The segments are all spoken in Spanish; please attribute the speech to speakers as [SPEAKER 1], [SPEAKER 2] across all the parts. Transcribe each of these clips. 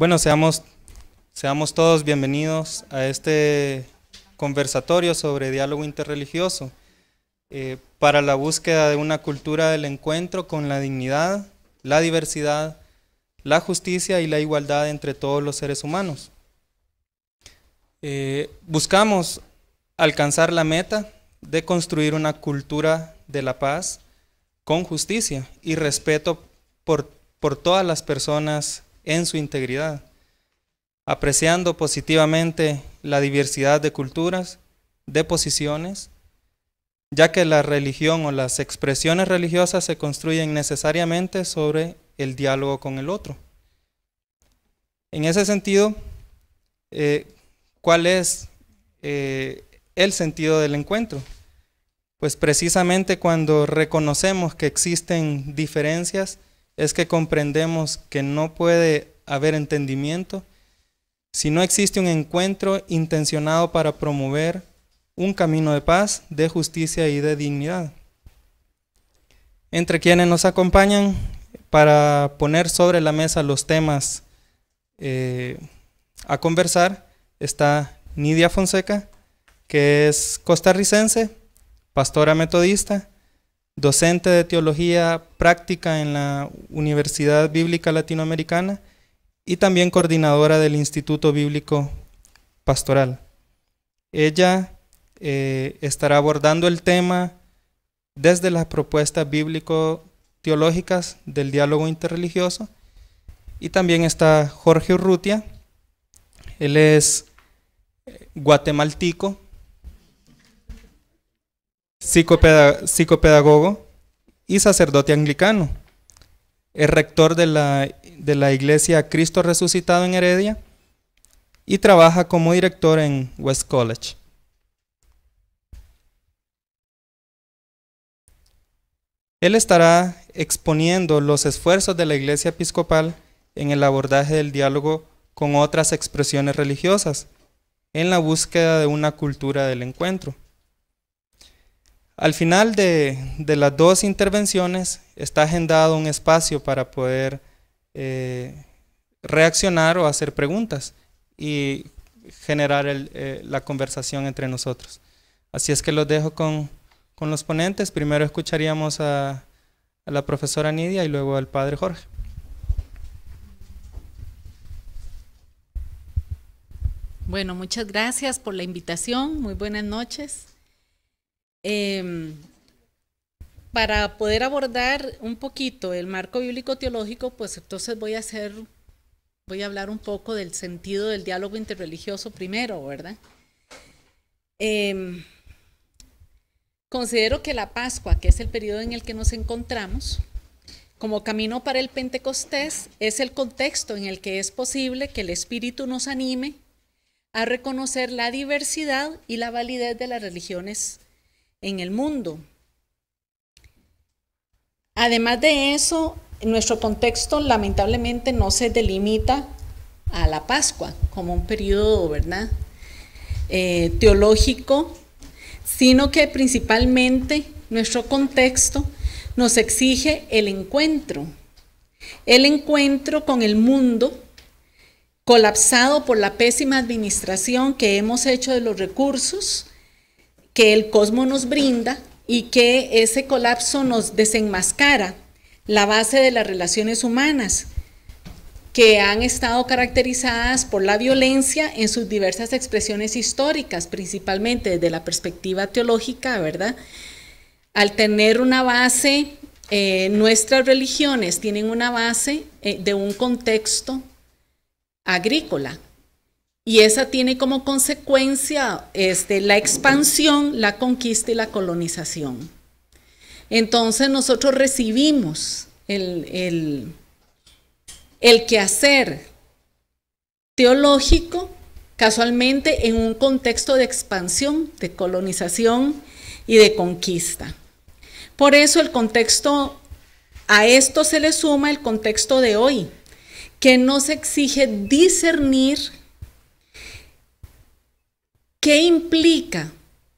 [SPEAKER 1] Bueno, seamos, seamos todos bienvenidos a este conversatorio sobre diálogo interreligioso eh, para la búsqueda de una cultura del encuentro con la dignidad, la diversidad, la justicia y la igualdad entre todos los seres humanos. Eh, buscamos alcanzar la meta de construir una cultura de la paz con justicia y respeto por, por todas las personas en su integridad, apreciando positivamente la diversidad de culturas, de posiciones, ya que la religión o las expresiones religiosas se construyen necesariamente sobre el diálogo con el otro. En ese sentido, eh, ¿cuál es eh, el sentido del encuentro? Pues precisamente cuando reconocemos que existen diferencias, es que comprendemos que no puede haber entendimiento si no existe un encuentro intencionado para promover un camino de paz, de justicia y de dignidad. Entre quienes nos acompañan para poner sobre la mesa los temas eh, a conversar está Nidia Fonseca, que es costarricense, pastora metodista, docente de teología práctica en la Universidad Bíblica Latinoamericana y también coordinadora del Instituto Bíblico Pastoral. Ella eh, estará abordando el tema desde las propuestas bíblico-teológicas del diálogo interreligioso. Y también está Jorge Urrutia, él es eh, guatemalteco, psicopedagogo y sacerdote anglicano. Es rector de la iglesia Cristo Resucitado en Heredia y trabaja como director en West College. Él estará exponiendo los esfuerzos de la Iglesia Episcopal en el abordaje del diálogo con otras expresiones religiosas, en la búsqueda de una cultura del encuentro. Al final de, las dos intervenciones está agendado un espacio para poder eh, reaccionar o hacer preguntas y generar eh, la conversación entre nosotros. Así es que los dejo con, los ponentes. Primero escucharíamos a la profesora Nidia y luego al padre Jorge.
[SPEAKER 2] Bueno, muchas gracias por la invitación. Muy buenas noches. Em, para poder abordar un poquito el marco bíblico teológico, pues entonces voy a hacer, voy a hablar un poco del sentido del diálogo interreligioso primero, ¿verdad? Em, considero que la Pascua, que es el periodo en el que nos encontramos, como camino para el Pentecostés, es el contexto en el que es posible que el Espíritu nos anime a reconocer la diversidad y la validez de las religiones en el mundo. Además de eso, nuestro contexto lamentablemente no se delimita a la Pascua como un periodo, ¿verdad? Eh, teológico, sino que principalmente nuestro contexto nos exige el encuentro, el encuentro con el mundo colapsado por la pésima administración que hemos hecho de los recursos, que el cosmos nos brinda y que ese colapso nos desenmascara la base de las relaciones humanas que han estado caracterizadas por la violencia en sus diversas expresiones históricas, principalmente desde la perspectiva teológica, ¿verdad? Al tener una base, eh, nuestras religiones tienen una base eh, de un contexto agrícola, y esa tiene como consecuencia este, la expansión, la conquista y la colonización. Entonces nosotros recibimos el, el, el quehacer teológico casualmente en un contexto de expansión, de colonización y de conquista. Por eso el contexto, a esto se le suma el contexto de hoy, que nos exige discernir ¿Qué implica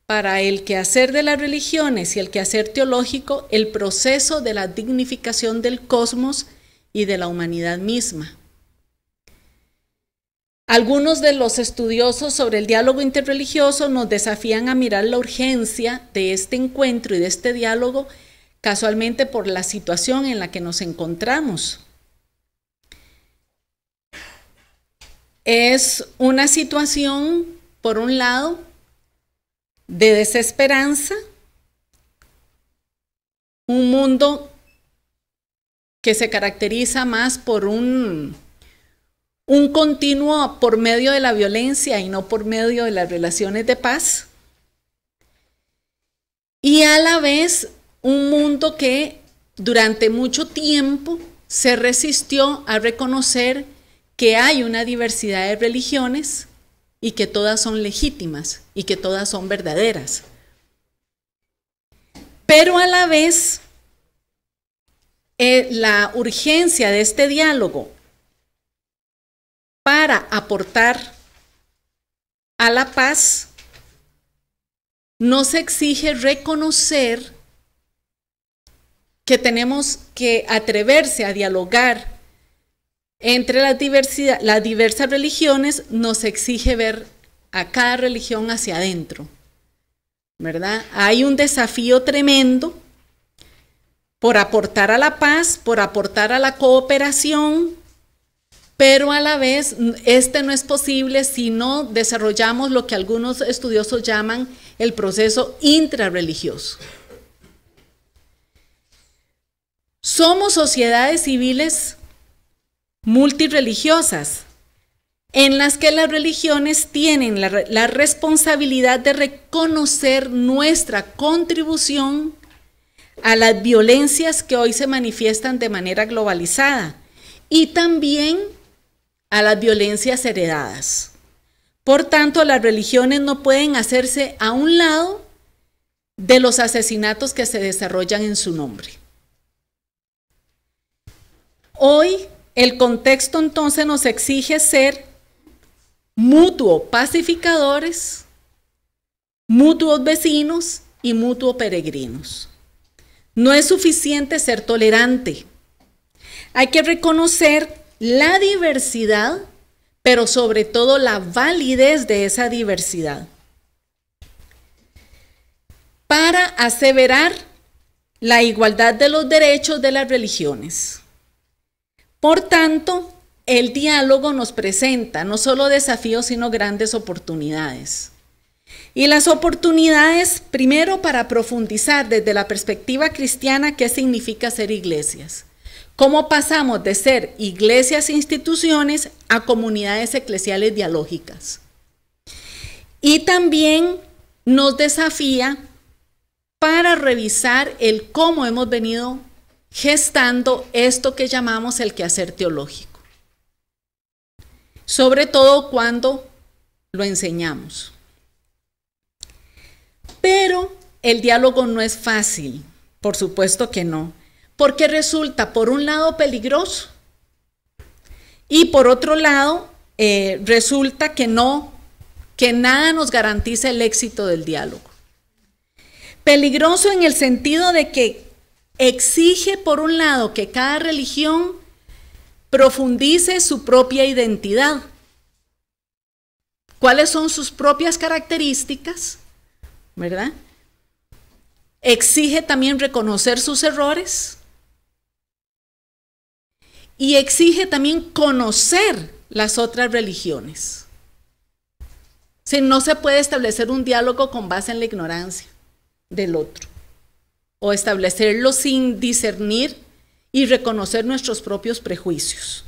[SPEAKER 2] para el quehacer de las religiones y el quehacer teológico el proceso de la dignificación del cosmos y de la humanidad misma? Algunos de los estudiosos sobre el diálogo interreligioso nos desafían a mirar la urgencia de este encuentro y de este diálogo casualmente por la situación en la que nos encontramos. Es una situación por un lado, de desesperanza, un mundo que se caracteriza más por un, un continuo por medio de la violencia y no por medio de las relaciones de paz. Y a la vez un mundo que durante mucho tiempo se resistió a reconocer que hay una diversidad de religiones y que todas son legítimas y que todas son verdaderas. Pero a la vez, eh, la urgencia de este diálogo para aportar a la paz nos exige reconocer que tenemos que atreverse a dialogar entre diversidad, las diversas religiones nos exige ver a cada religión hacia adentro, ¿verdad? Hay un desafío tremendo por aportar a la paz, por aportar a la cooperación, pero a la vez este no es posible si no desarrollamos lo que algunos estudiosos llaman el proceso intrarreligioso. Somos sociedades civiles Multirreligiosas, en las que las religiones tienen la, responsabilidad de reconocer nuestra contribución a las violencias que hoy se manifiestan de manera globalizada y también a las violencias heredadas. Por tanto, las religiones no pueden hacerse a un lado de los asesinatos que se desarrollan en su nombre. Hoy el contexto entonces nos exige ser mutuo pacificadores, mutuos vecinos y mutuo peregrinos. No es suficiente ser tolerante. Hay que reconocer la diversidad, pero sobre todo la validez de esa diversidad. Para aseverar la igualdad de los derechos de las religiones. Por tanto, el diálogo nos presenta no solo desafíos, sino grandes oportunidades. Y las oportunidades, primero, para profundizar desde la perspectiva cristiana qué significa ser iglesias. ¿Cómo pasamos de ser iglesias e instituciones a comunidades eclesiales dialógicas? Y también nos desafía para revisar el cómo hemos venido gestando esto que llamamos el quehacer teológico, sobre todo cuando lo enseñamos. Pero el diálogo no es fácil, por supuesto que no, porque resulta por un lado peligroso y por otro lado eh, resulta que no, que nada nos garantiza el éxito del diálogo. Peligroso en el sentido de que exige por un lado que cada religión profundice su propia identidad. ¿Cuáles son sus propias características? ¿Verdad? Exige también reconocer sus errores y exige también conocer las otras religiones. Si no se puede establecer un diálogo con base en la ignorancia del otro o establecerlo sin discernir y reconocer nuestros propios prejuicios.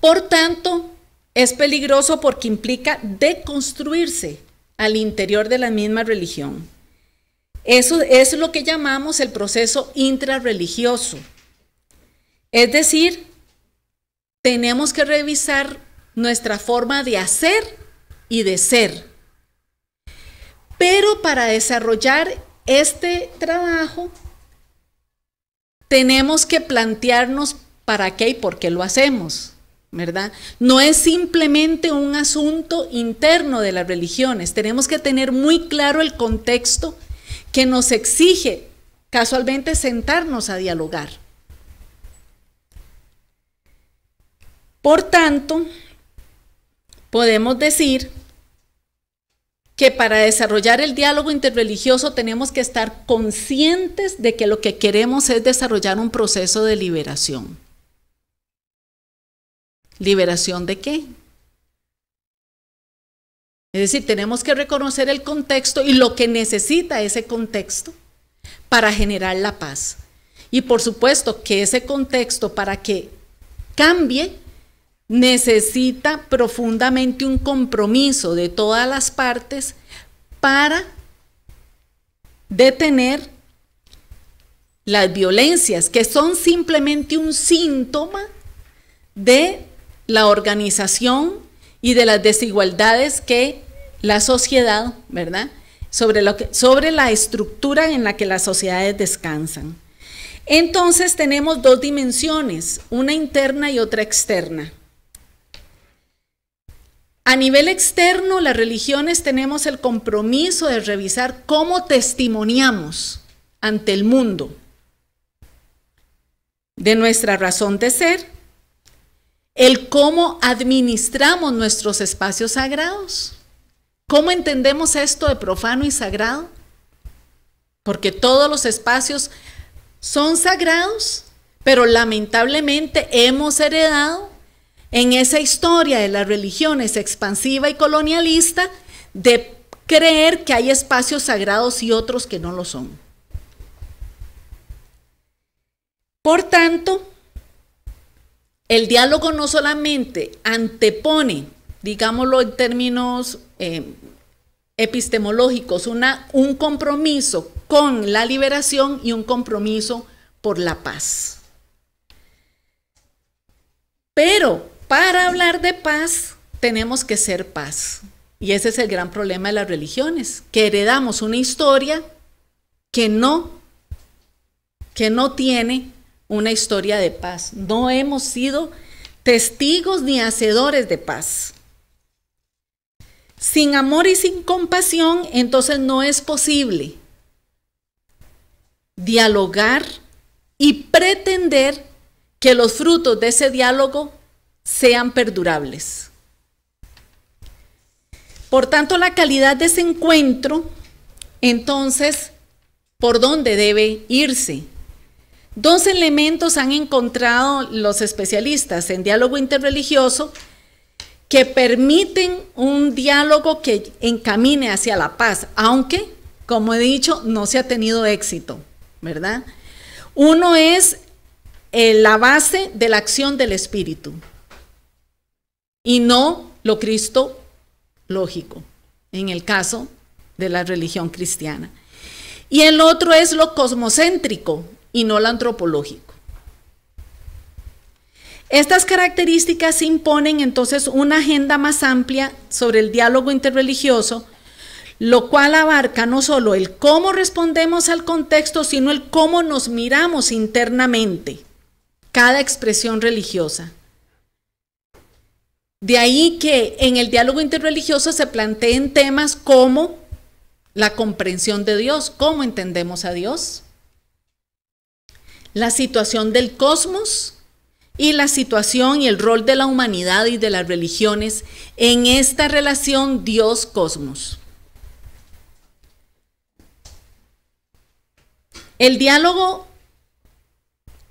[SPEAKER 2] Por tanto, es peligroso porque implica deconstruirse al interior de la misma religión. Eso es lo que llamamos el proceso intrarreligioso. Es decir, tenemos que revisar nuestra forma de hacer y de ser pero para desarrollar este trabajo, tenemos que plantearnos para qué y por qué lo hacemos, ¿verdad? No es simplemente un asunto interno de las religiones, tenemos que tener muy claro el contexto que nos exige casualmente sentarnos a dialogar. Por tanto, podemos decir que para desarrollar el diálogo interreligioso tenemos que estar conscientes de que lo que queremos es desarrollar un proceso de liberación. ¿Liberación de qué? Es decir, tenemos que reconocer el contexto y lo que necesita ese contexto para generar la paz. Y por supuesto que ese contexto para que cambie necesita profundamente un compromiso de todas las partes para detener las violencias, que son simplemente un síntoma de la organización y de las desigualdades que la sociedad, ¿verdad? Sobre, lo que, sobre la estructura en la que las sociedades descansan. Entonces tenemos dos dimensiones, una interna y otra externa. A nivel externo, las religiones tenemos el compromiso de revisar cómo testimoniamos ante el mundo de nuestra razón de ser, el cómo administramos nuestros espacios sagrados, cómo entendemos esto de profano y sagrado, porque todos los espacios son sagrados, pero lamentablemente hemos heredado en esa historia de las religiones expansiva y colonialista de creer que hay espacios sagrados y otros que no lo son. Por tanto, el diálogo no solamente antepone, digámoslo en términos eh, epistemológicos, un compromiso con la liberación y un compromiso por la paz. Pero para hablar de paz, tenemos que ser paz. Y ese es el gran problema de las religiones, que heredamos una historia que no, que no tiene una historia de paz. No hemos sido testigos ni hacedores de paz. Sin amor y sin compasión, entonces no es posible dialogar y pretender que los frutos de ese diálogo sean perdurables. Por tanto, la calidad de ese encuentro, entonces, ¿por dónde debe irse? Dos elementos han encontrado los especialistas en diálogo interreligioso que permiten un diálogo que encamine hacia la paz, aunque, como he dicho, no se ha tenido éxito, ¿verdad? Uno es eh, la base de la acción del espíritu, y no lo Cristo lógico, en el caso de la religión cristiana. Y el otro es lo cosmocéntrico y no lo antropológico. Estas características imponen entonces una agenda más amplia sobre el diálogo interreligioso, lo cual abarca no solo el cómo respondemos al contexto, sino el cómo nos miramos internamente cada expresión religiosa. De ahí que en el diálogo interreligioso se planteen temas como la comprensión de Dios, cómo entendemos a Dios, la situación del cosmos y la situación y el rol de la humanidad y de las religiones en esta relación Dios-cosmos. El diálogo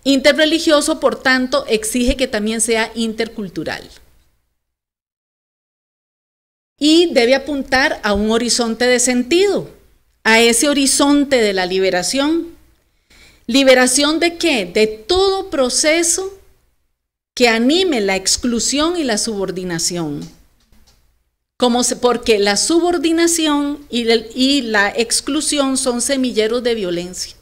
[SPEAKER 2] interreligioso, por tanto, exige que también sea intercultural y debe apuntar a un horizonte de sentido, a ese horizonte de la liberación. ¿Liberación de qué? De todo proceso que anime la exclusión y la subordinación. porque la subordinación y la exclusión son semilleros de violencia.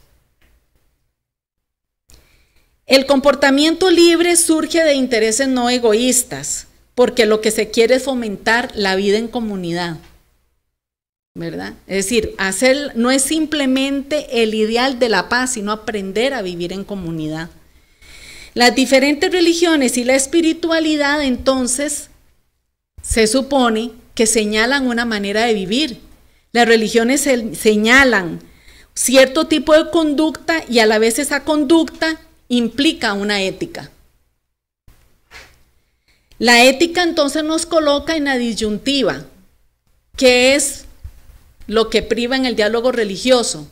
[SPEAKER 2] El comportamiento libre surge de intereses no egoístas, porque lo que se quiere es fomentar la vida en comunidad. ¿Verdad? Es decir, hacer no es simplemente el ideal de la paz, sino aprender a vivir en comunidad. Las diferentes religiones y la espiritualidad entonces se supone que señalan una manera de vivir. Las religiones señalan cierto tipo de conducta y a la vez esa conducta implica una ética. La ética entonces nos coloca en la disyuntiva, que es lo que priva en el diálogo religioso,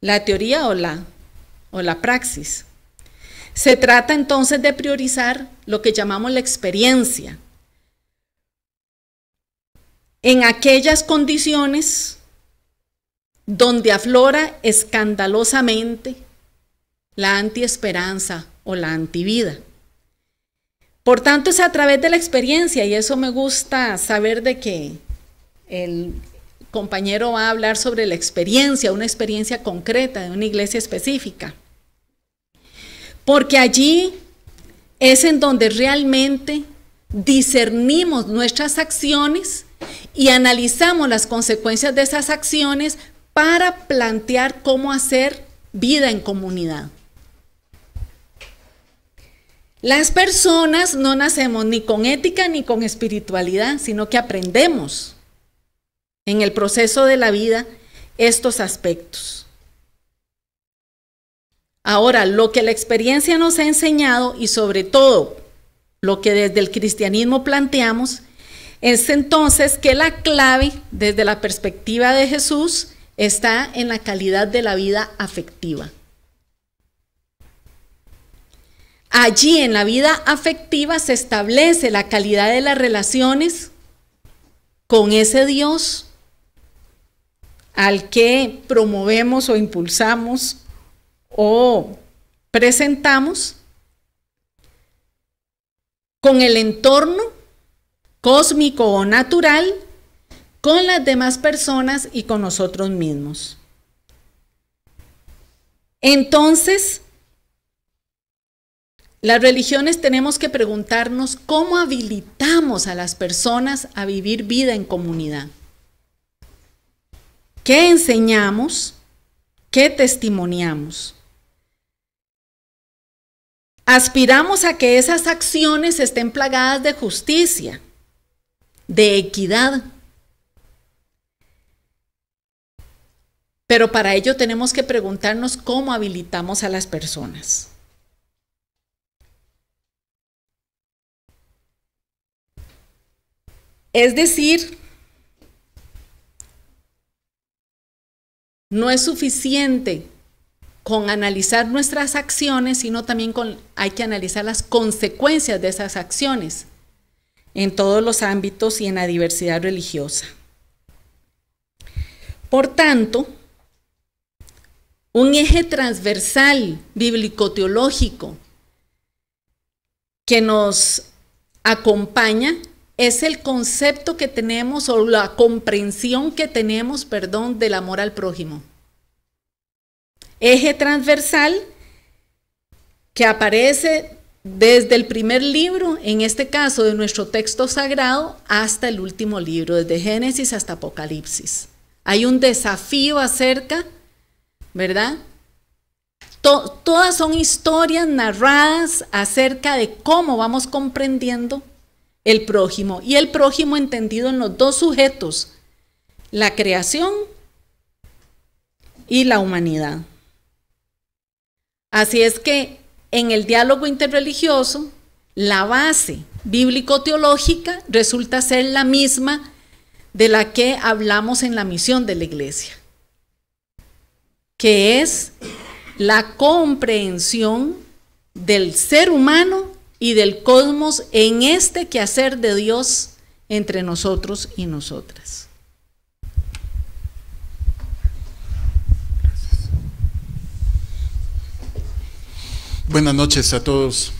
[SPEAKER 2] la teoría o la, o la praxis. Se trata entonces de priorizar lo que llamamos la experiencia en aquellas condiciones donde aflora escandalosamente la antiesperanza o la antivida. Por tanto, es a través de la experiencia y eso me gusta saber de que el compañero va a hablar sobre la experiencia, una experiencia concreta de una iglesia específica. Porque allí es en donde realmente discernimos nuestras acciones y analizamos las consecuencias de esas acciones para plantear cómo hacer vida en comunidad. Las personas no nacemos ni con ética ni con espiritualidad, sino que aprendemos en el proceso de la vida estos aspectos. Ahora, lo que la experiencia nos ha enseñado y sobre todo lo que desde el cristianismo planteamos, es entonces que la clave desde la perspectiva de Jesús está en la calidad de la vida afectiva. Allí en la vida afectiva se establece la calidad de las relaciones con ese Dios al que promovemos o impulsamos o presentamos con el entorno cósmico o natural, con las demás personas y con nosotros mismos. Entonces, las religiones tenemos que preguntarnos cómo habilitamos a las personas a vivir vida en comunidad. ¿Qué enseñamos? ¿Qué testimoniamos? Aspiramos a que esas acciones estén plagadas de justicia, de equidad. Pero para ello tenemos que preguntarnos cómo habilitamos a las personas. Es decir, no es suficiente con analizar nuestras acciones, sino también con, hay que analizar las consecuencias de esas acciones en todos los ámbitos y en la diversidad religiosa. Por tanto, un eje transversal bíblico-teológico que nos acompaña es el concepto que tenemos o la comprensión que tenemos, perdón, del amor al prójimo. Eje transversal que aparece desde el primer libro, en este caso de nuestro texto sagrado, hasta el último libro, desde Génesis hasta Apocalipsis. Hay un desafío acerca, ¿verdad? todas son historias narradas acerca de cómo vamos comprendiendo el prójimo. Y el prójimo entendido en los dos sujetos, la creación y la humanidad. Así es que en el diálogo interreligioso, la base bíblico-teológica resulta ser la misma de la que hablamos en la misión de la iglesia, que es la comprensión del ser humano y del cosmos en este quehacer de Dios entre nosotros y
[SPEAKER 3] nosotras. Buenas noches a todos.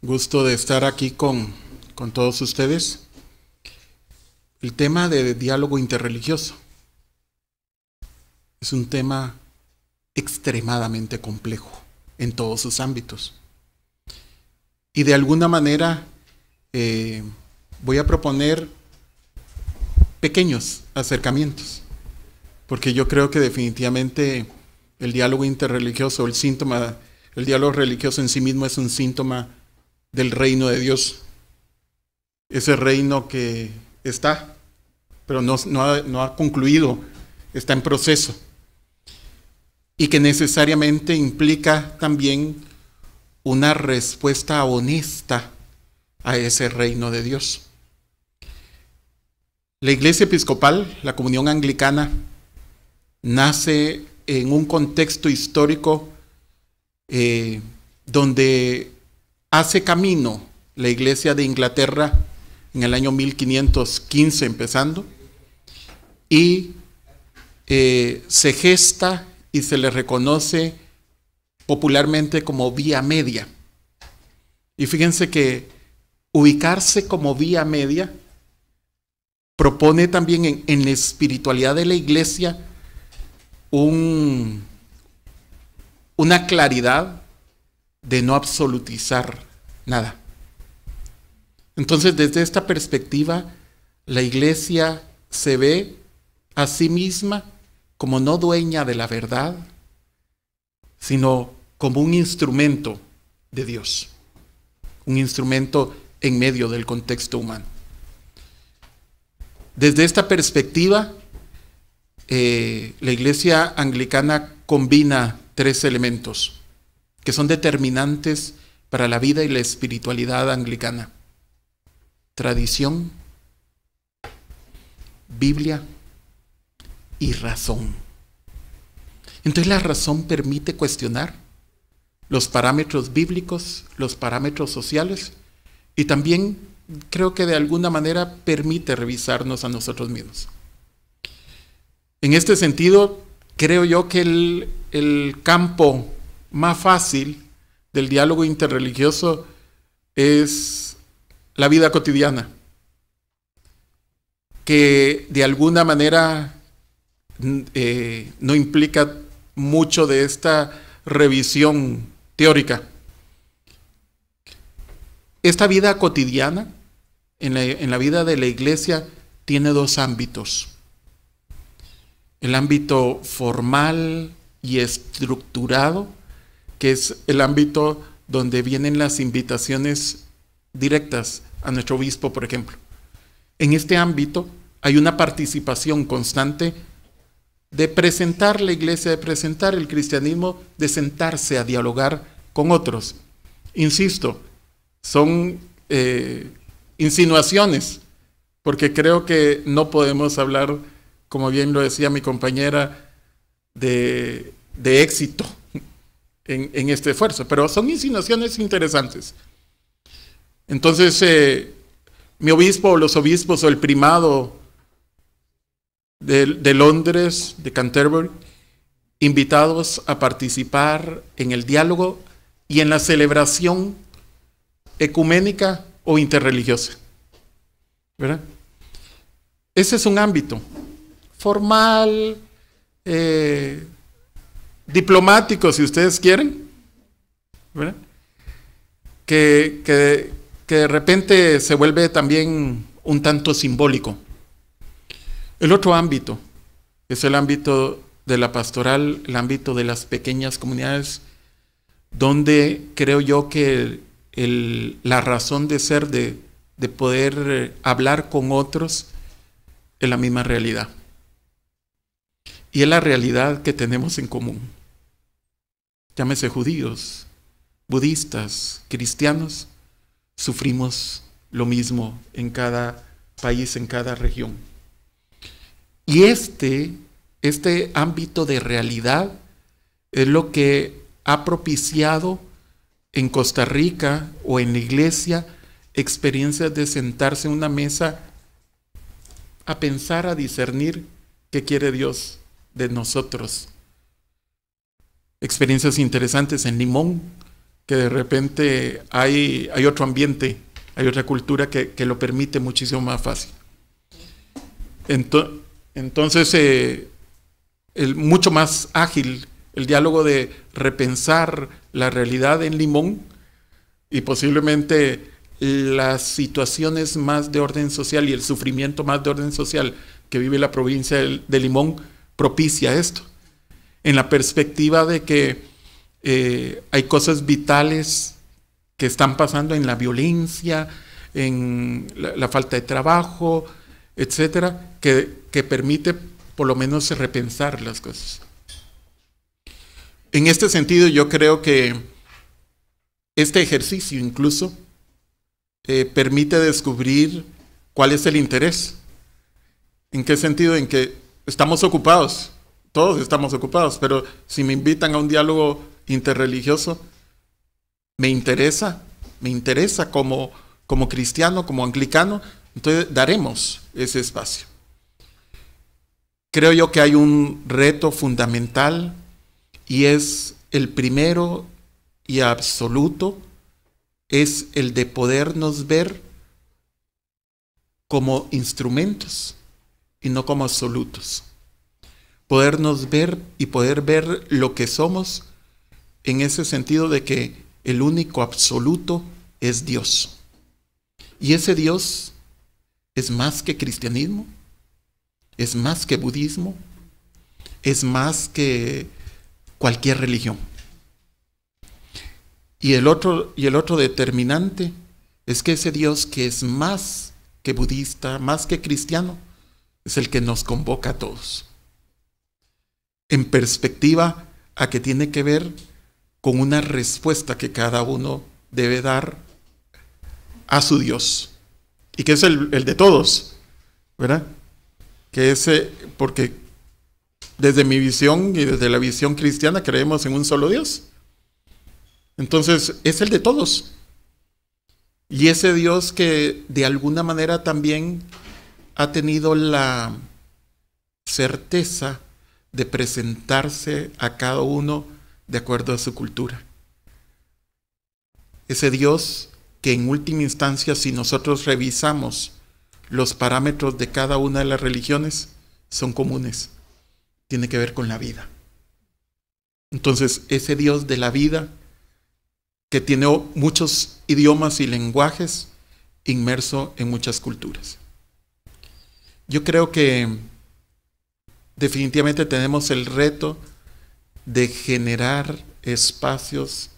[SPEAKER 3] Gusto de estar aquí con, con todos ustedes. El tema de diálogo interreligioso es un tema extremadamente complejo en todos sus ámbitos y de alguna manera eh, voy a proponer pequeños acercamientos, porque yo creo que definitivamente el diálogo interreligioso, el síntoma, el diálogo religioso en sí mismo es un síntoma del reino de Dios, ese reino que está, pero no, no ha concluido, está en proceso, y que necesariamente implica también una respuesta honesta a ese reino de Dios. La iglesia episcopal, la comunión anglicana, nace en un contexto histórico eh, donde hace camino la iglesia de Inglaterra en el año 1515 empezando y eh, se gesta y se le reconoce popularmente como vía media. Y fíjense que ubicarse como vía media propone también en, la espiritualidad de la iglesia una claridad de no absolutizar nada. Entonces, desde esta perspectiva, la iglesia se ve a sí misma como no dueña de la verdad, sino como un instrumento de Dios, un instrumento en medio del contexto humano. Desde esta perspectiva, eh, la iglesia anglicana combina tres elementos que son determinantes para la vida y la espiritualidad anglicana. Tradición, Biblia y razón. Entonces la razón permite cuestionar los parámetros bíblicos, los parámetros sociales y también creo que de alguna manera permite revisarnos a nosotros mismos. En este sentido, creo yo que el, campo más fácil del diálogo interreligioso es la vida cotidiana, que de alguna manera mm, eh, no implica mucho de esta revisión teórica. Esta vida cotidiana, en la, vida de la iglesia, tiene dos ámbitos. El ámbito formal y estructurado, que es el ámbito donde vienen las invitaciones directas a nuestro obispo, por ejemplo. En este ámbito hay una participación constante de presentar la iglesia, de presentar el cristianismo, de sentarse a dialogar con otros. Insisto, son eh, insinuaciones, porque creo que no podemos hablar, como bien lo decía mi compañera, de, éxito en, este esfuerzo, pero son insinuaciones interesantes. Entonces, eh, mi obispo los obispos o el primado de, Londres, de Canterbury, invitados a participar en el diálogo y en la celebración ecuménica o interreligiosa. Ese es un ámbito formal, eh, diplomático, si ustedes quieren, que de repente se vuelve también un tanto simbólico. El otro ámbito es el ámbito de la pastoral, el ámbito de las pequeñas comunidades, donde creo yo que la razón de ser, de, de poder eh, hablar con otros, es la misma realidad. Y es la realidad que tenemos en común. Llámese judíos, budistas, cristianos, sufrimos lo mismo en cada país, en cada región. Y este, este ámbito de realidad es lo que ha propiciado en Costa Rica o en la iglesia experiencias de sentarse en una mesa a pensar, a discernir qué quiere Dios de nosotros. Experiencias interesantes en Limón, que de repente hay, hay otro ambiente, hay otra cultura que, que lo permite muchísimo más fácil. Entonces, entonces, eh, mucho más ágil el diálogo de repensar la realidad en Limón y posiblemente las situaciones más de orden social y el sufrimiento más de orden social que vive la provincia de Limón propicia esto. En la perspectiva de que eh, hay cosas vitales que están pasando en la violencia, en la, falta de trabajo, etcétera, que que permite por lo menos repensar las cosas. En este sentido, yo creo que este ejercicio incluso eh, permite descubrir cuál es el interés. ¿En qué sentido? En que estamos ocupados, todos estamos ocupados, pero si me invitan a un diálogo interreligioso, me interesa, me interesa como, como cristiano, como anglicano, entonces daremos ese espacio creo yo que hay un reto fundamental y es el primero y absoluto, es el de podernos ver como instrumentos y no como absolutos. Podernos ver y poder ver lo que somos en ese sentido de que el único absoluto es Dios. Y ese Dios es más que cristianismo, es más que budismo, es más que cualquier religión. Y el otro, y el otro determinante es que ese Dios que es más que budista, más que cristiano, es el que nos convoca a todos. En perspectiva a que tiene que ver con una respuesta que cada uno debe dar a su Dios. Y que es el, el de todos, ¿verdad? que ese, porque desde mi visión y desde la visión cristiana creemos en un solo Dios. Entonces, es el de todos. Y ese Dios que de alguna manera también ha tenido la certeza de presentarse a cada uno de acuerdo a su cultura. Ese Dios que en última instancia, si nosotros revisamos los parámetros de cada una de las religiones son comunes. Tiene que ver con la vida. Entonces, ese Dios de la vida, que tiene muchos idiomas y lenguajes, inmerso en muchas culturas. Yo creo que definitivamente tenemos el reto de generar espacios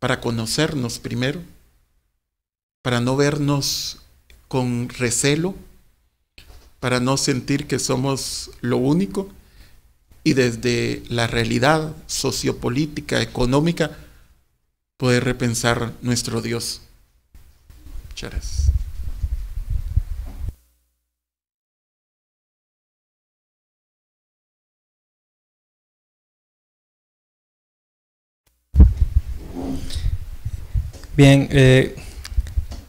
[SPEAKER 3] para conocernos primero, para no vernos con recelo para no sentir que somos lo único y desde la realidad sociopolítica, económica, poder repensar nuestro Dios. Muchas gracias.
[SPEAKER 1] Bien, eh,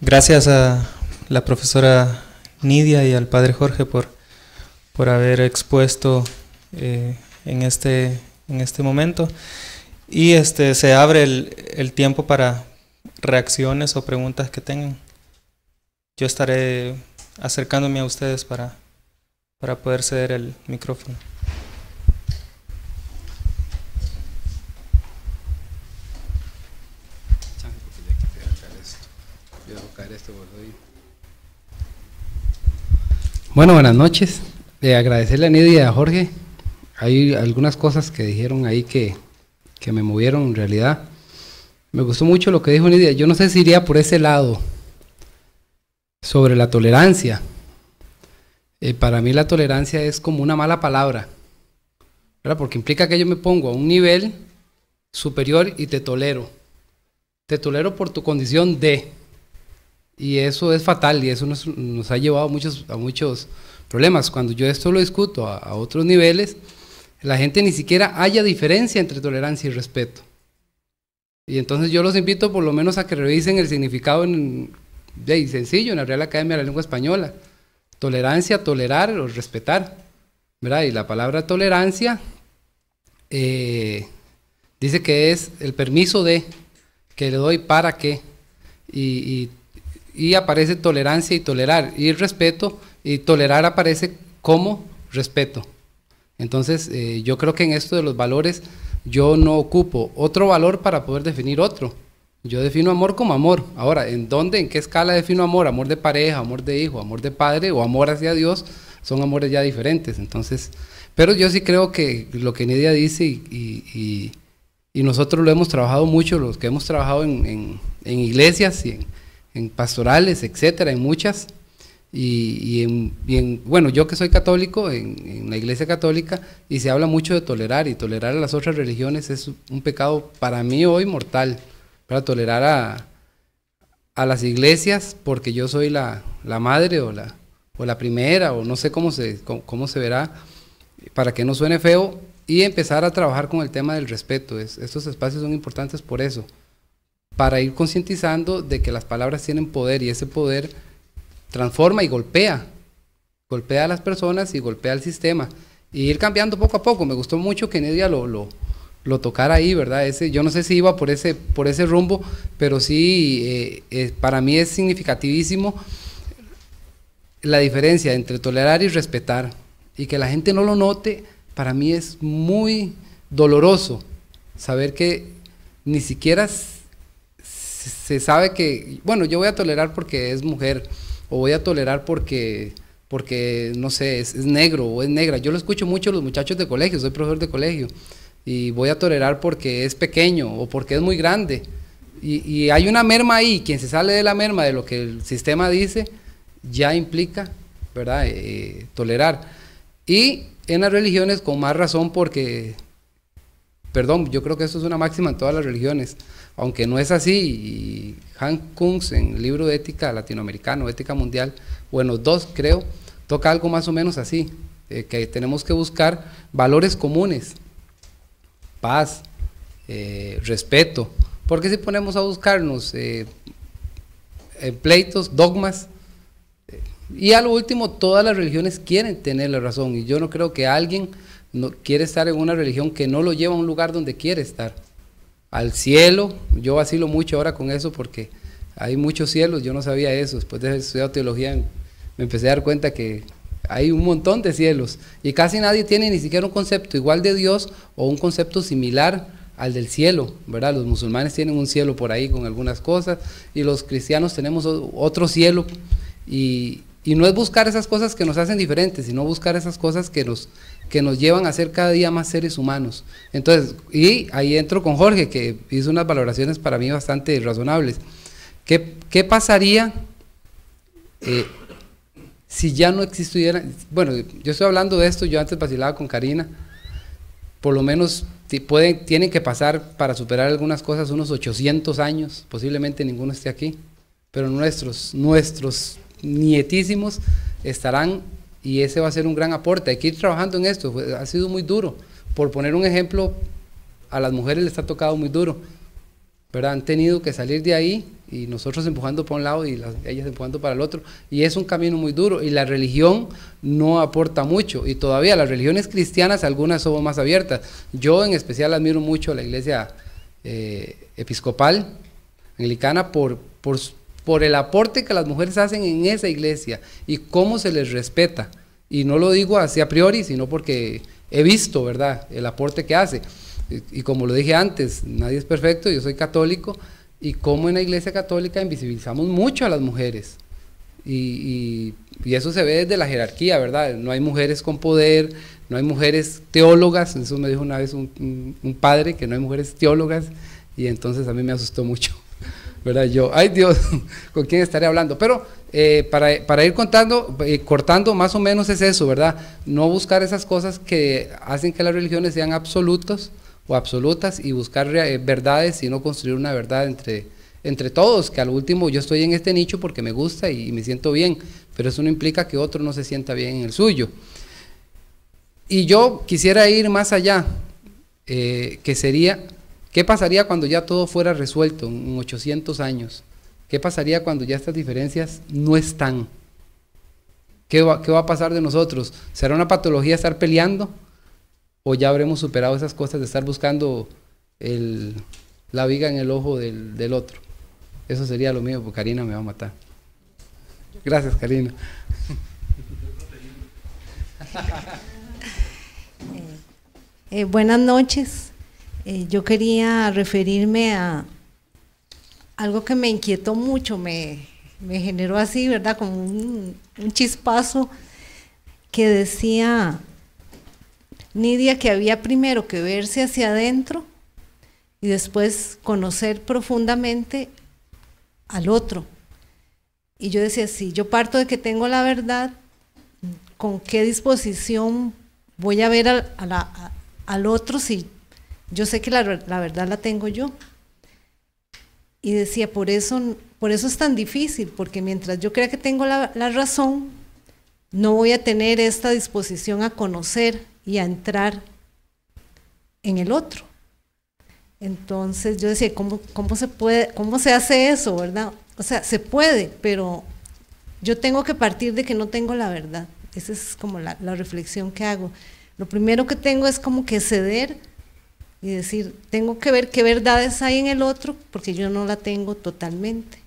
[SPEAKER 1] gracias a la profesora Nidia y al padre Jorge por, por haber expuesto eh, en, este, en este momento. Y este, se abre el, el tiempo para reacciones o preguntas que tengan. Yo estaré acercándome a ustedes para, para poder ceder el micrófono. Bueno,
[SPEAKER 4] buenas noches. De agradecerle a Nidia y a Jorge. Hay algunas cosas que dijeron ahí que, me movieron en realidad. Me gustó mucho lo que dijo Nidia. Yo no sé si iría por ese lado sobre la tolerancia. Eh, para mí la tolerancia es como una mala palabra, ¿verdad? porque implica que yo me pongo a un nivel superior y te tolero. Te tolero por tu condición de... Y eso es fatal y eso nos, ha llevado muchos, a muchos problemas. Cuando yo esto lo discuto a, otros niveles, la gente ni siquiera haya diferencia entre tolerancia y respeto. Y entonces yo los invito por lo menos a que revisen el significado en, sencillo en la Real Academia de la Lengua Española. Tolerancia, tolerar o respetar. ¿verdad? Y la palabra tolerancia eh, dice que es el permiso de, que le doy para que. y, y y aparece tolerancia y tolerar, y respeto, y tolerar aparece como respeto. Entonces, eh, yo creo que en esto de los valores, yo no ocupo otro valor para poder definir otro. Yo defino amor como amor. Ahora, ¿en dónde, en qué escala defino amor? Amor de pareja, amor de hijo, amor de padre o amor hacia Dios, son amores ya diferentes. Entonces, pero yo sí creo que lo que Nidia dice y, nosotros lo hemos trabajado mucho, los que hemos trabajado en, en iglesias y en, en pastorales, etcétera, en muchas. Y, y, en, bueno, yo que soy católico, en, la iglesia católica, y se habla mucho de tolerar, y tolerar a las otras religiones es un pecado para mí hoy mortal, para tolerar a, las iglesias porque yo soy la, madre o la, o la primera, o no sé cómo se, se verá, para que no suene feo, y empezar a trabajar con el tema del respeto. estos espacios son importantes por eso para ir concientizando de que las palabras tienen poder y ese poder transforma y golpea, golpea a las personas y golpea al sistema. Y ir cambiando poco a poco. Me gustó mucho que Nedia lo, lo, lo tocara ahí, ¿verdad? Ese, yo no sé si iba por ese, por ese rumbo, pero sí, eh, eh, para mí es significativísimo la diferencia entre tolerar y respetar. Y que la gente no lo note, para mí es muy doloroso saber que ni siquiera se, sabe que, bueno, yo voy a tolerar porque es mujer, o voy a tolerar porque porque, no sé, es, negro o es negra. Yo lo escucho mucho los muchachos de colegio, soy profesor de colegio, y voy a tolerar porque es pequeño o porque es muy grande. Y, hay una merma ahí, quien se sale de la merma de lo que el sistema dice, ya implica, ¿verdad?, eh, eh, tolerar. Y en las religiones con más razón porque, perdón, yo creo que eso es una máxima en todas las religiones. Aunque no es así, y Hank en el libro de ética latinoamericano, ética mundial, bueno, dos creo, toca algo más o menos así, eh, que tenemos que buscar valores comunes, paz, eh, respeto, porque si ponemos a buscarnos eh, pleitos, dogmas, y a lo último, todas las religiones quieren tener la razón, y yo no creo que alguien no, quiere estar en una religión que no lo lleva a un lugar donde quiere estar al cielo. Yo vacilo mucho ahora con eso porque hay muchos cielos, yo no sabía eso. Después de haber teología me empecé a dar cuenta que hay un montón de cielos y casi nadie tiene ni siquiera un concepto igual de Dios o un concepto similar al del cielo, ¿verdad? Los musulmanes tienen un cielo por ahí con algunas cosas y los cristianos tenemos otro cielo y, y no es buscar esas cosas que nos hacen diferentes, sino buscar esas cosas que nos, que nos llevan a ser cada día más seres humanos. Entonces, y ahí entro con Jorge, que hizo unas valoraciones para mí bastante razonables. ¿Qué, qué pasaría eh, si ya no existiera? Bueno, yo estoy hablando de esto, yo antes vacilaba con Karina, por lo menos tienen que pasar para superar algunas cosas unos 800 años, posiblemente ninguno esté aquí, pero nuestros, nuestros nietísimos estarán y ese va a ser un gran aporte. Hay que ir trabajando en esto, ha sido muy duro. Por poner un ejemplo, a las mujeres les ha tocado muy duro, pero Han tenido que salir de ahí y nosotros empujando para un lado y ellas empujando para el otro. Y es un camino muy duro y la religión no aporta mucho. Y todavía las religiones cristianas, algunas son más abiertas. Yo en especial admiro mucho a la iglesia eh, episcopal anglicana por, por, por el aporte que las mujeres hacen en esa iglesia y cómo se les respeta. Y no lo digo así a priori, sino porque he visto, ¿verdad?, el aporte que hace. Y, como lo dije antes, nadie es perfecto, yo soy católico, y cómo en la iglesia católica invisibilizamos mucho a las mujeres. Y, eso se ve desde la jerarquía, ¿verdad? No hay mujeres con poder, no hay mujeres teólogas, eso me dijo una vez un padre, que no hay mujeres teólogas, y entonces a mí me asustó mucho. ¿verdad? Yo, ay Dios, ¿con quién estaré hablando? Pero eh, para, ir contando, eh, cortando más o menos es eso, ¿verdad? No buscar esas cosas que hacen que las religiones sean absolutos o absolutas y buscar eh, verdades verdades, no construir una verdad entre, entre todos, que al último yo estoy en este nicho porque me gusta y, y me siento bien, pero eso no implica que otro no se sienta bien en el suyo. Y yo quisiera ir más allá, que sería ¿Qué pasaría cuando ya todo fuera resuelto en 800 años? ¿Qué pasaría cuando ya estas diferencias no están? ¿Qué va, a pasar de nosotros? ¿Será una patología estar peleando? ¿O ya habremos superado esas cosas de estar buscando la viga en el ojo del, otro? Eso sería lo mío, porque Karina me va a matar. Gracias, Karina.
[SPEAKER 5] Eh, eh, buenas noches. Eh, yo quería referirme a algo que me inquietó mucho, me, generó así, ¿verdad? Como un, chispazo que decía Nidia que había primero que verse hacia adentro y después conocer profundamente al otro. Y yo decía, si yo parto de que tengo la verdad, ¿con qué disposición voy a ver al, al otro si yo sé que la, verdad la tengo yo. Y decía, por eso, por eso es tan difícil, porque mientras yo crea que tengo la, razón, no voy a tener esta disposición a conocer y a entrar en el otro. Entonces yo decía, ¿cómo, cómo se puede, cómo se hace eso, verdad? O sea, se puede, pero yo tengo que partir de que no tengo la verdad. Esa es como la, la reflexión que hago. Lo primero que tengo es como que ceder y decir, tengo que ver qué verdades hay en el otro porque yo no la tengo totalmente.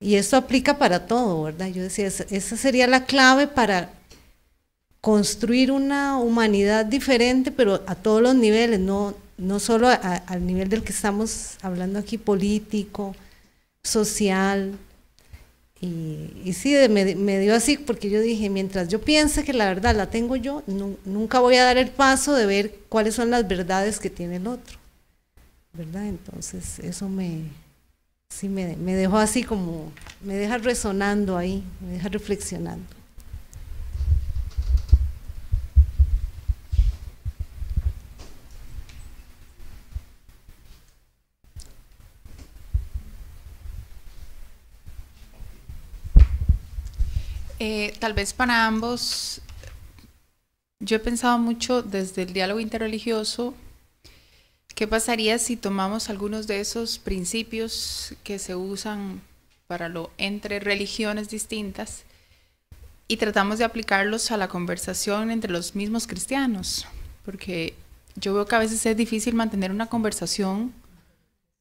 [SPEAKER 5] Y eso aplica para todo, ¿verdad? Yo decía, esa sería la clave para construir una humanidad diferente, pero a todos los niveles, no, no solo al nivel del que estamos hablando aquí, político, social, y, sí, me, dio así porque yo dije, mientras yo piense que la verdad la tengo yo, nunca voy a dar el paso de ver cuáles son las verdades que tiene el otro. ¿Verdad? Entonces eso me, me, me dejó así como, me deja resonando ahí, me deja reflexionando.
[SPEAKER 6] Eh, tal vez para ambos, yo he pensado mucho desde el diálogo interreligioso, ¿qué pasaría si tomamos algunos de esos principios que se usan para lo entre religiones distintas y tratamos de aplicarlos a la conversación entre los mismos cristianos? Porque yo veo que a veces es difícil mantener una conversación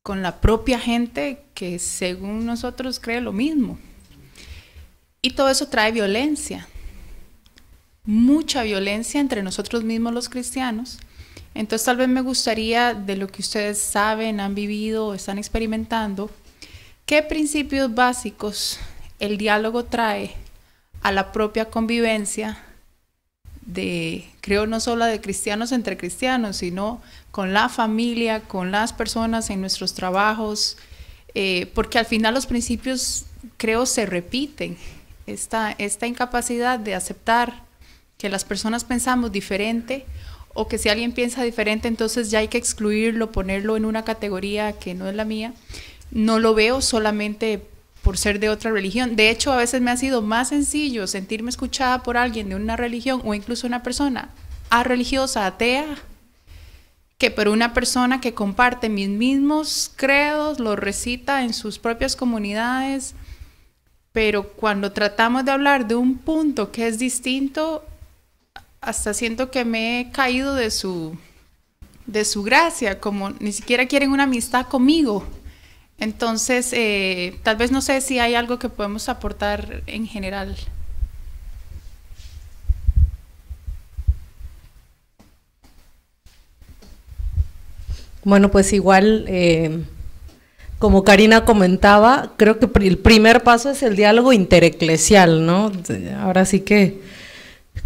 [SPEAKER 6] con la propia gente que según nosotros cree lo mismo. Y todo eso trae violencia, mucha violencia entre nosotros mismos los cristianos. Entonces tal vez me gustaría, de lo que ustedes saben, han vivido, están experimentando, qué principios básicos el diálogo trae a la propia convivencia de, creo, no solo de cristianos entre cristianos, sino con la familia, con las personas en nuestros trabajos, eh, porque al final los principios, creo, se repiten esta, incapacidad de aceptar que las personas pensamos diferente o que si alguien piensa diferente, entonces ya hay que excluirlo, ponerlo en una categoría que no es la mía. No lo veo solamente por ser de otra religión. De hecho, a veces me ha sido más sencillo sentirme escuchada por alguien de una religión o incluso una persona a religiosa, atea, que por una persona que comparte mis mismos credos, los recita en sus propias comunidades, pero cuando tratamos de hablar de un punto que es distinto, hasta siento que me he caído de su, de su gracia, como ni siquiera quieren una amistad conmigo. Entonces, eh, tal vez no sé si hay algo que podemos aportar en general.
[SPEAKER 7] Bueno, pues igual eh, como Karina comentaba, creo que el primer paso es el diálogo intereclesial, ¿no? Ahora sí que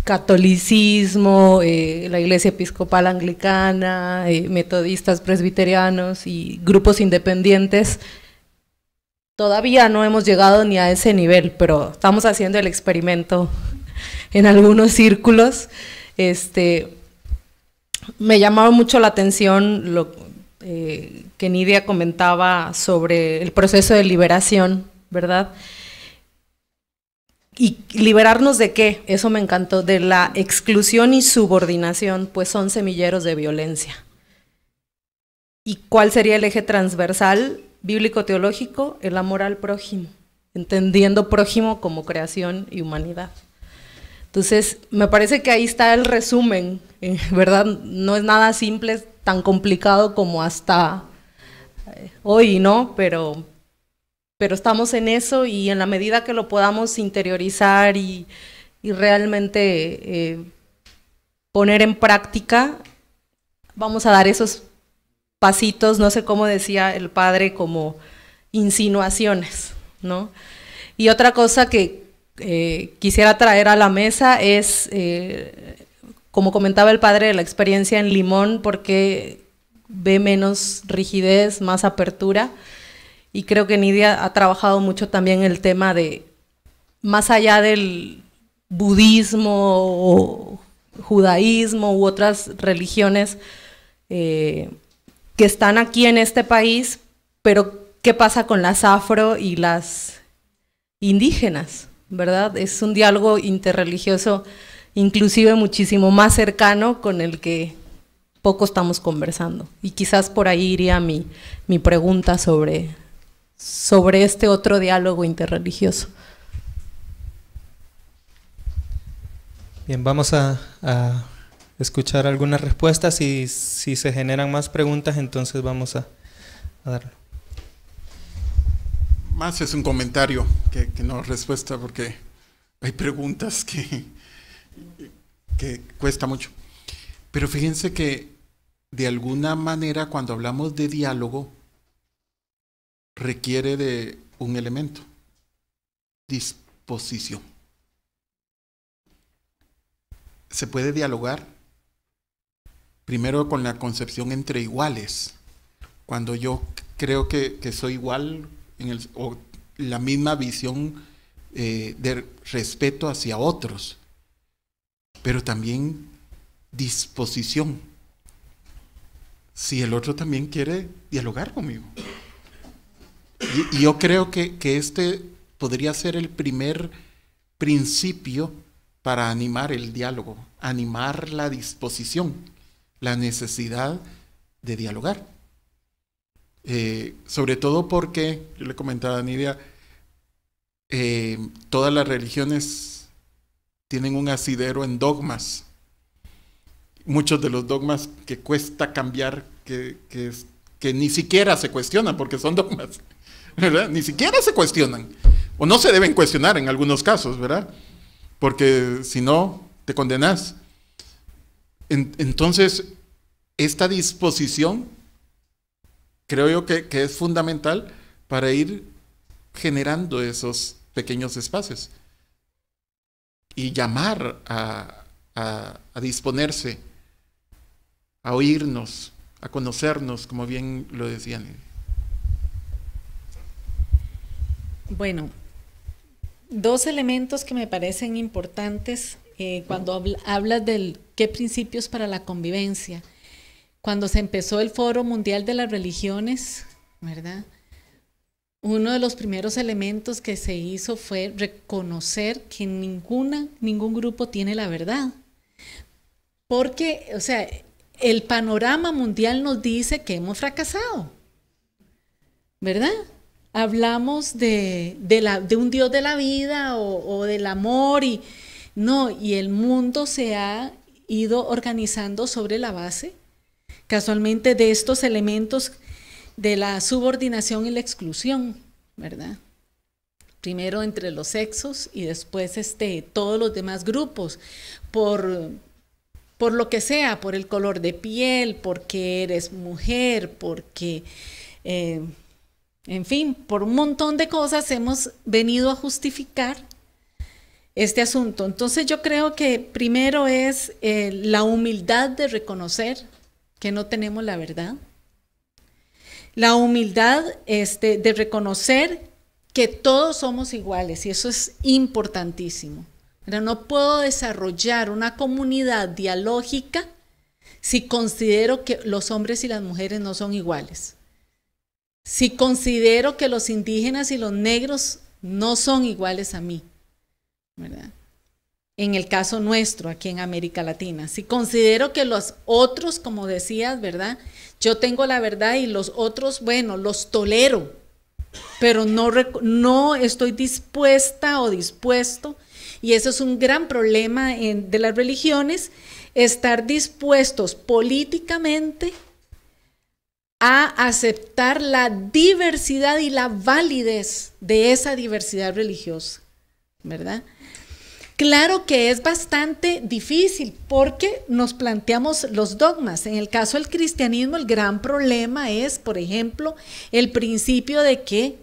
[SPEAKER 7] catolicismo, eh, la iglesia episcopal anglicana, eh, metodistas presbiterianos y grupos independientes. Todavía no hemos llegado ni a ese nivel, pero estamos haciendo el experimento en algunos círculos. Este, me llamaba mucho la atención lo, eh, que Nidia comentaba sobre el proceso de liberación, ¿verdad? ¿Y liberarnos de qué? Eso me encantó, de la exclusión y subordinación, pues son semilleros de violencia. ¿Y cuál sería el eje transversal bíblico-teológico? El amor al prójimo, entendiendo prójimo como creación y humanidad. Entonces, me parece que ahí está el resumen, eh, ¿verdad? No es nada simple, tan complicado como hasta eh, hoy, ¿no? Pero, pero estamos en eso y en la medida que lo podamos interiorizar y, realmente eh, poner en práctica, vamos a dar esos pasitos, no sé cómo decía el padre, como insinuaciones, ¿no? Y otra cosa que eh, quisiera traer a la mesa es, como comentaba el padre, la experiencia en Limón, porque ve menos rigidez, más apertura. Y creo que Nidia ha trabajado mucho también el tema de, más allá del budismo o judaísmo u otras religiones eh, que están aquí en este país, pero ¿qué pasa con las afro y las indígenas? ¿Verdad? Es un diálogo interreligioso inclusive muchísimo más cercano con el que poco estamos conversando. Y quizás por ahí iría mi, mi pregunta sobre, sobre este otro diálogo interreligioso.
[SPEAKER 1] Bien, vamos a, escuchar algunas respuestas y si se generan más preguntas, entonces vamos a, darlo.
[SPEAKER 3] Más es un comentario que, que, no respuesta porque hay preguntas que, que cuesta mucho. Pero fíjense que de alguna manera, cuando hablamos de diálogo, requiere de un elemento, disposición. Se puede dialogar primero con la concepción entre iguales. Cuando yo creo que, soy igual en el, o la misma visión eh, de respeto hacia otros, pero también disposición si el otro también quiere dialogar conmigo. Y, yo creo que, este podría ser el primer principio para animar el diálogo, animar la disposición, la necesidad de dialogar. Eh, sobre todo porque, yo le comentaba a Nidia, eh, todas las religiones tienen un asidero en dogmas muchos de los dogmas que cuesta cambiar, que, ni siquiera se cuestionan, porque son dogmas, ¿verdad? Ni siquiera se cuestionan, o no se deben cuestionar en algunos casos, ¿verdad? Porque si no, te condenas. entonces, esta disposición creo yo que, es fundamental para ir generando esos pequeños espacios y llamar a, a disponerse a oírnos, a conocernos, como bien lo decían.
[SPEAKER 2] Bueno, dos elementos que me parecen importantes eh, cuando hablas del qué principios para la convivencia. Cuando se empezó el Foro Mundial de las Religiones, ¿verdad? Uno de los primeros elementos que se hizo fue reconocer que ninguna, ningún grupo tiene la verdad. Porque, o sea, el panorama mundial nos dice que hemos fracasado, ¿verdad? Hablamos de, la, de un Dios de la vida o, del amor y no, y el mundo se ha ido organizando sobre la base, casualmente, de estos elementos de la subordinación y la exclusión, ¿verdad? Primero entre los sexos y después este, todos los demás grupos, por por lo que sea, por el color de piel, porque eres mujer, porque, eh, en fin, por un montón de cosas hemos venido a justificar este asunto. Entonces yo creo que primero es eh, la humildad de reconocer que no tenemos la verdad. La humildad este, de reconocer que todos somos iguales y eso es importantísimo no puedo desarrollar una comunidad dialógica si considero que los hombres y las mujeres no son iguales. Si considero que los indígenas y los negros no son iguales a mí. en el caso nuestro aquí en América Latina. Si considero que los otros, como decías, ¿verdad? Yo tengo la verdad y los otros, bueno, los tolero, pero no, no estoy dispuesta o dispuesto y eso es un gran problema de las religiones, estar dispuestos políticamente a aceptar la diversidad y la validez de esa diversidad religiosa, ¿verdad? Claro que es bastante difícil porque nos planteamos los dogmas. En el caso del cristianismo, el gran problema es, por ejemplo, el principio de que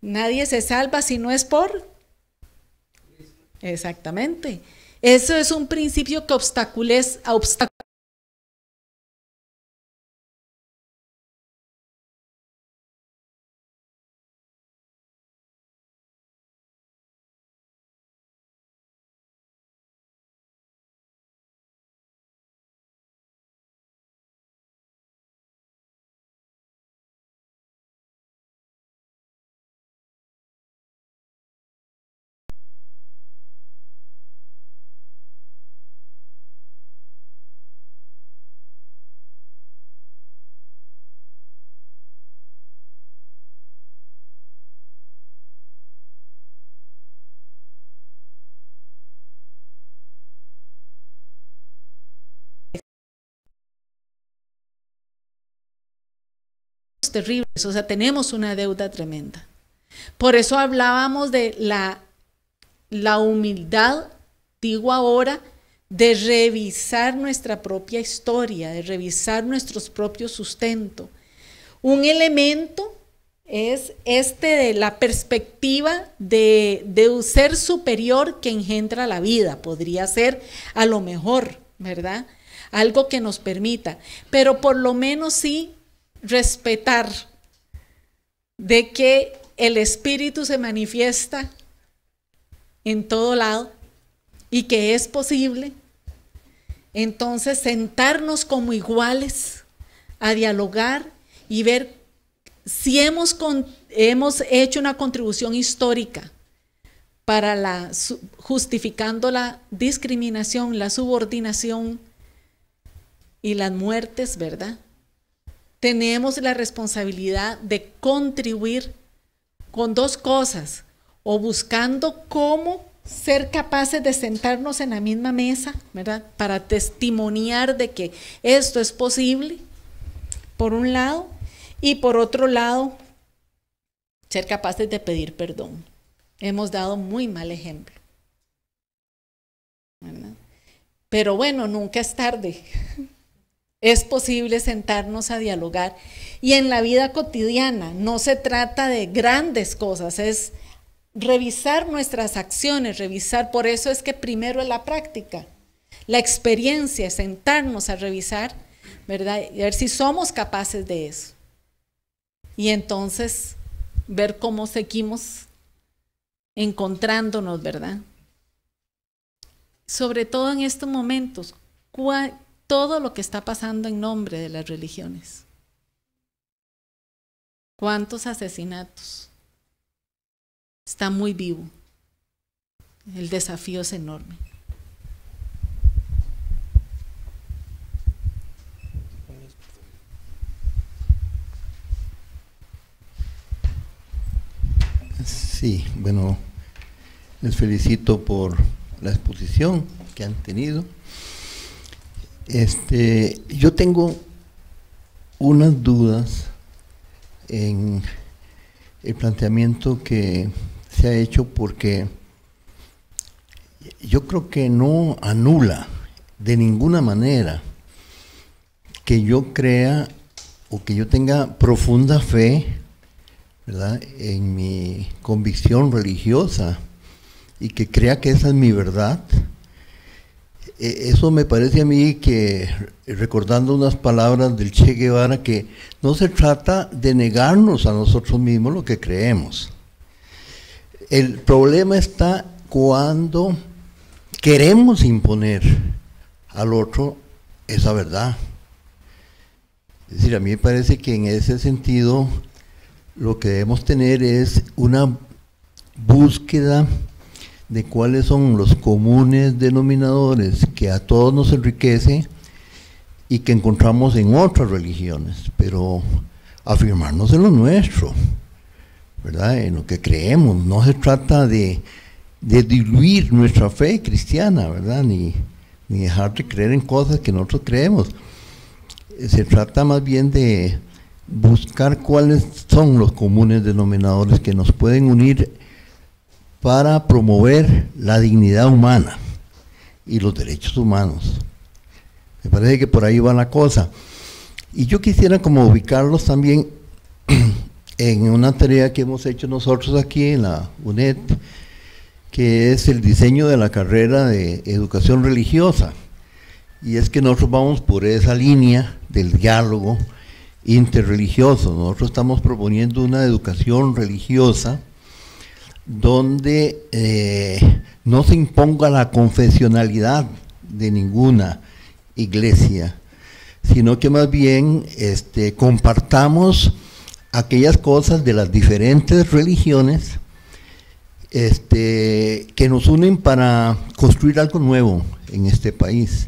[SPEAKER 2] nadie se salva si no es por Exactamente.
[SPEAKER 3] Eso es un principio que obstaculiza,
[SPEAKER 8] terribles, o sea, tenemos una deuda tremenda.
[SPEAKER 2] Por eso hablábamos de la, la humildad, digo ahora, de revisar nuestra propia historia, de revisar nuestros propios sustentos. Un elemento es este de la perspectiva de, de, un ser superior que engendra la vida. Podría ser a lo mejor, ¿verdad? Algo que nos permita. Pero por lo menos sí respetar de que el Espíritu se manifiesta en todo lado y que es posible. Entonces, sentarnos como iguales a dialogar y ver si hemos, hemos hecho una contribución histórica para la justificando la discriminación, la subordinación y las muertes, ¿verdad? tenemos la responsabilidad de contribuir con dos cosas, o buscando cómo ser capaces de sentarnos en la misma mesa, ¿verdad? Para testimoniar de que esto es posible, por un lado, y por otro lado, ser capaces de pedir perdón. Hemos dado muy mal ejemplo. Pero bueno, nunca es tarde. Es posible sentarnos a dialogar. Y en la vida cotidiana no se trata de grandes cosas, es revisar nuestras acciones, revisar. Por eso es que primero es la práctica, la experiencia, sentarnos a revisar, ¿verdad? Y ver si somos capaces de eso. Y entonces ver cómo seguimos encontrándonos, ¿verdad? Sobre todo en estos momentos, todo lo que está pasando en nombre de las religiones. ¿Cuántos asesinatos? Está muy vivo. El desafío es enorme.
[SPEAKER 9] Sí, bueno, les felicito por la exposición que han tenido. Este, yo tengo unas dudas en el planteamiento que se ha hecho porque yo creo que no anula de ninguna manera que yo crea o que yo tenga profunda fe en mi convicción religiosa y que crea que esa es mi verdad eh, eso me parece a mí que, recordando unas palabras del Che Guevara, que no se trata de negarnos a nosotros mismos lo que creemos. El problema está cuando queremos imponer al otro esa verdad. Es decir, a mí me parece que en ese sentido lo que debemos tener es una búsqueda de cuáles son los comunes denominadores que a todos nos enriquece y que encontramos en otras religiones, pero afirmarnos en lo nuestro, ¿verdad? En lo que creemos. No se trata de, diluir nuestra fe cristiana, ¿verdad? Ni, ni dejar de creer en cosas que nosotros creemos. Se trata más bien de buscar cuáles son los comunes denominadores que nos pueden unir para promover la dignidad humana y los derechos humanos. Me parece que por ahí va la cosa. Y yo quisiera como ubicarlos también en una tarea que hemos hecho nosotros aquí en la UNED, que es el diseño de la carrera de educación religiosa. Y es que nosotros vamos por esa línea del diálogo interreligioso. Nosotros estamos proponiendo una educación religiosa donde eh, no se imponga la confesionalidad de ninguna iglesia, sino que más bien este, compartamos aquellas cosas de las diferentes religiones este, que nos unen para construir algo nuevo en este país.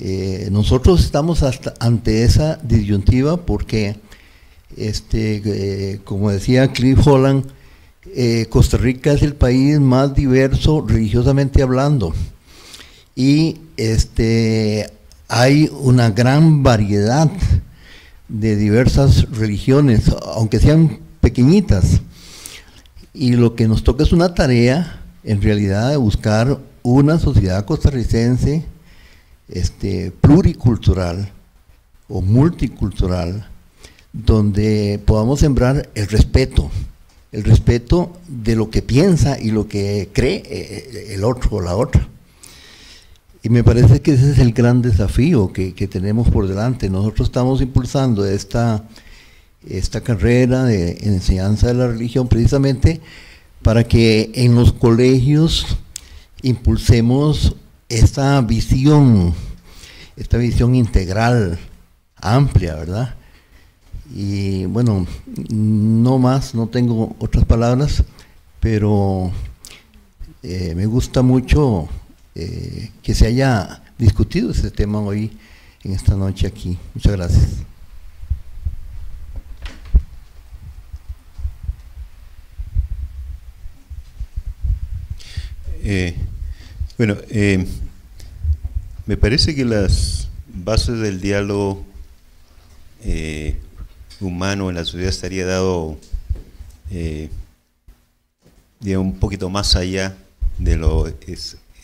[SPEAKER 9] Eh, nosotros estamos hasta ante esa disyuntiva porque, este, eh, como decía Cliff Holland, eh, Costa Rica es el país más diverso religiosamente hablando y este, hay una gran variedad de diversas religiones, aunque sean pequeñitas. Y lo que nos toca es una tarea, en realidad, de buscar una sociedad costarricense este, pluricultural o multicultural, donde podamos sembrar el respeto, el respeto de lo que piensa y lo que cree eh, eh, el otro o la otra. Y me parece que ese es el gran desafío que, tenemos por delante. Nosotros estamos impulsando esta, esta carrera de enseñanza de la religión precisamente para que en los colegios impulsemos esta visión, esta visión integral, amplia, ¿verdad? Y bueno, no más, no tengo otras palabras, pero eh, me gusta mucho eh, que se haya discutido ese tema hoy, en esta noche aquí. Muchas gracias.
[SPEAKER 10] Eh, bueno, me parece que las bases del diálogo eh, humano en la sociedad estaría dado eh, un poquito más allá de lo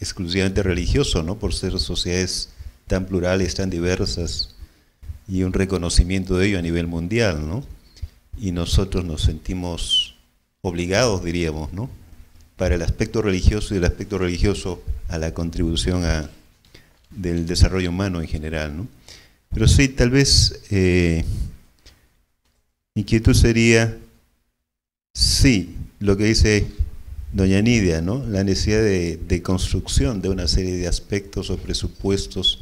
[SPEAKER 10] exclusivamente religioso, ¿no? por ser sociedades tan plurales, tan diversas, y un reconocimiento de ello a nivel mundial. Y nosotros nos sentimos obligados, diríamos, ¿no? para el aspecto religioso y el aspecto religioso a la contribución del desarrollo humano en general. Pero sí, tal vez... Eh, inquietud sería sí, lo que dice doña Nidia, ¿no? la necesidad de, construcción de una serie de aspectos o presupuestos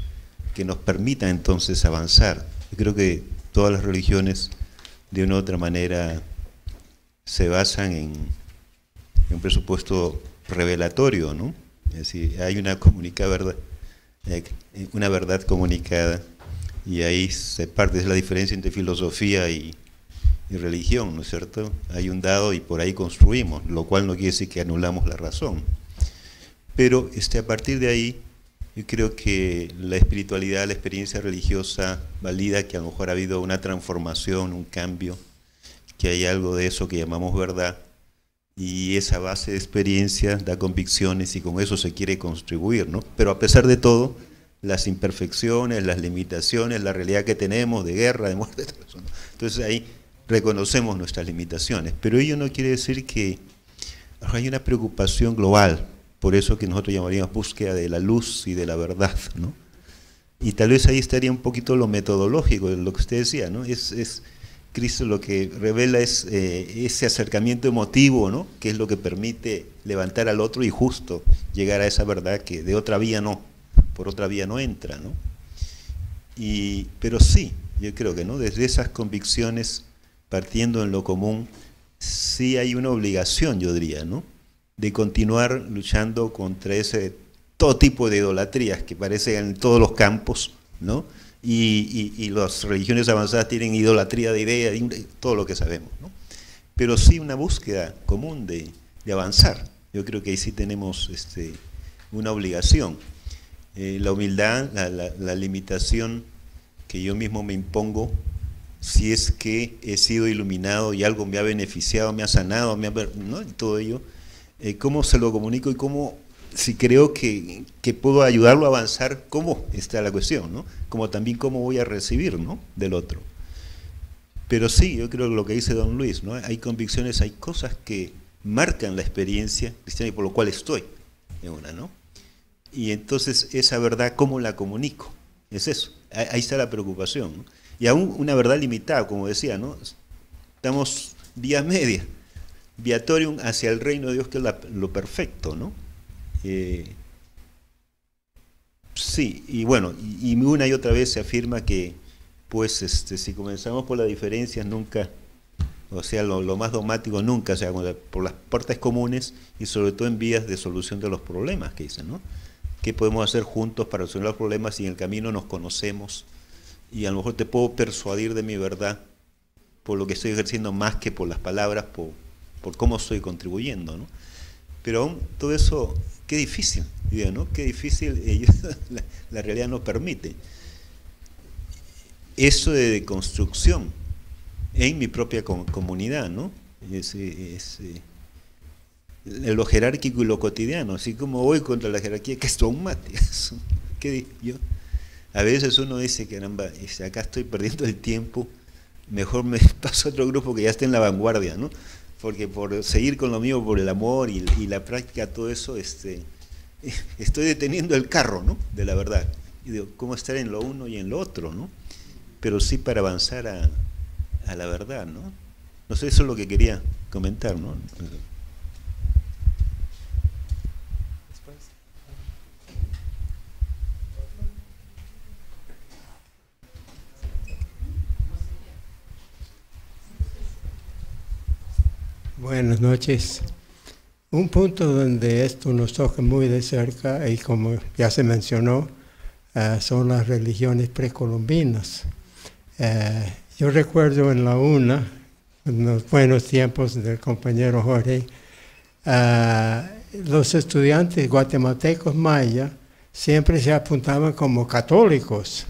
[SPEAKER 10] que nos permitan entonces avanzar. Yo creo que todas las religiones de una u otra manera se basan en, un presupuesto revelatorio, ¿no? Es decir, hay una comunicada verdad, eh, una verdad comunicada y ahí se parte, es la diferencia entre filosofía y, y religión, ¿no es cierto? Hay un dado y por ahí construimos, lo cual no quiere decir que anulamos la razón. Pero este, a partir de ahí, yo creo que la espiritualidad, la experiencia religiosa valida que a lo mejor ha habido una transformación, un cambio, que hay algo de eso que llamamos verdad, y esa base de experiencia da convicciones y con eso se quiere contribuir, ¿no? Pero a pesar de todo, las imperfecciones, las limitaciones, la realidad que tenemos de guerra, de muerte, entonces ahí reconocemos nuestras limitaciones, pero ello no quiere decir que hay una preocupación global, por eso que nosotros llamaríamos búsqueda de la luz y de la verdad, ¿no? Y tal vez ahí estaría un poquito lo metodológico, lo que usted decía, ¿no? Es, Cristo lo que revela es eh, ese acercamiento emotivo, ¿no? Que es lo que permite levantar al otro y justo llegar a esa verdad que de otra vía no, por otra vía no entra, ¿no? pero sí, yo creo que, ¿no? Desde esas convicciones partiendo en lo común, sí hay una obligación, yo diría, ¿no? de continuar luchando contra ese todo tipo de idolatrías que aparecen en todos los campos, ¿no? Y, las religiones avanzadas tienen idolatría de ideas, todo lo que sabemos, ¿no? Pero sí una búsqueda común de, avanzar. Yo creo que ahí sí tenemos este, una obligación. Eh, la humildad, la limitación que yo mismo me impongo si es que he sido iluminado y algo me ha beneficiado, me ha sanado, me ha, ¿no? todo ello, eh, ¿cómo se lo comunico y cómo, si creo que, que, puedo ayudarlo a avanzar, cómo está la cuestión, ¿no? Como también cómo voy a recibir, ¿no? Del otro. Pero sí, yo creo que lo que dice don Luis, ¿no? Hay convicciones, hay cosas que marcan la experiencia cristiana y por lo cual estoy en una, ¿no? Y entonces esa verdad, ¿cómo la comunico? Es eso. Ahí está la preocupación. ¿no? Y aún una verdad limitada, como decía, ¿no? Estamos vía media, viatorium hacia el reino de Dios, que es lo perfecto, ¿no? Eh, sí, y bueno, y, una y otra vez se afirma que, pues, este, si comenzamos por las diferencias, nunca, o sea, lo, más dogmático nunca, o sea, por las puertas comunes y sobre todo en vías de solución de los problemas que dicen, ¿no? ¿Qué podemos hacer juntos para resolver los problemas si en el camino nos conocemos? y a lo mejor te puedo persuadir de mi verdad por lo que estoy ejerciendo más que por las palabras, por, por cómo estoy contribuyendo, ¿no? Pero aún todo eso, qué difícil, ¿no? Qué difícil, la, realidad no permite. Eso de, construcción en mi propia comunidad, ¿no? Es, eh, lo jerárquico y lo cotidiano, así como voy contra la jerarquía que es qué Yo, a veces uno dice, caramba, este, acá estoy perdiendo el tiempo, mejor me paso a otro grupo que ya esté en la vanguardia, ¿no? Porque por seguir con lo mío, por el amor y, la práctica, todo eso, este, estoy deteniendo el carro, ¿no? De la verdad. Y digo, ¿cómo estar en lo uno y en lo otro, ¿no? Pero sí para avanzar a la verdad, ¿no? No sé, eso es lo que quería comentar, ¿no?
[SPEAKER 11] Buenas noches. Un punto donde esto nos toca muy de cerca, y como ya se mencionó, eh, son las religiones precolombinas. Eh, yo recuerdo en la UNA, en los buenos tiempos del compañero Jorge, eh, los estudiantes guatemaltecos maya siempre se apuntaban como católicos.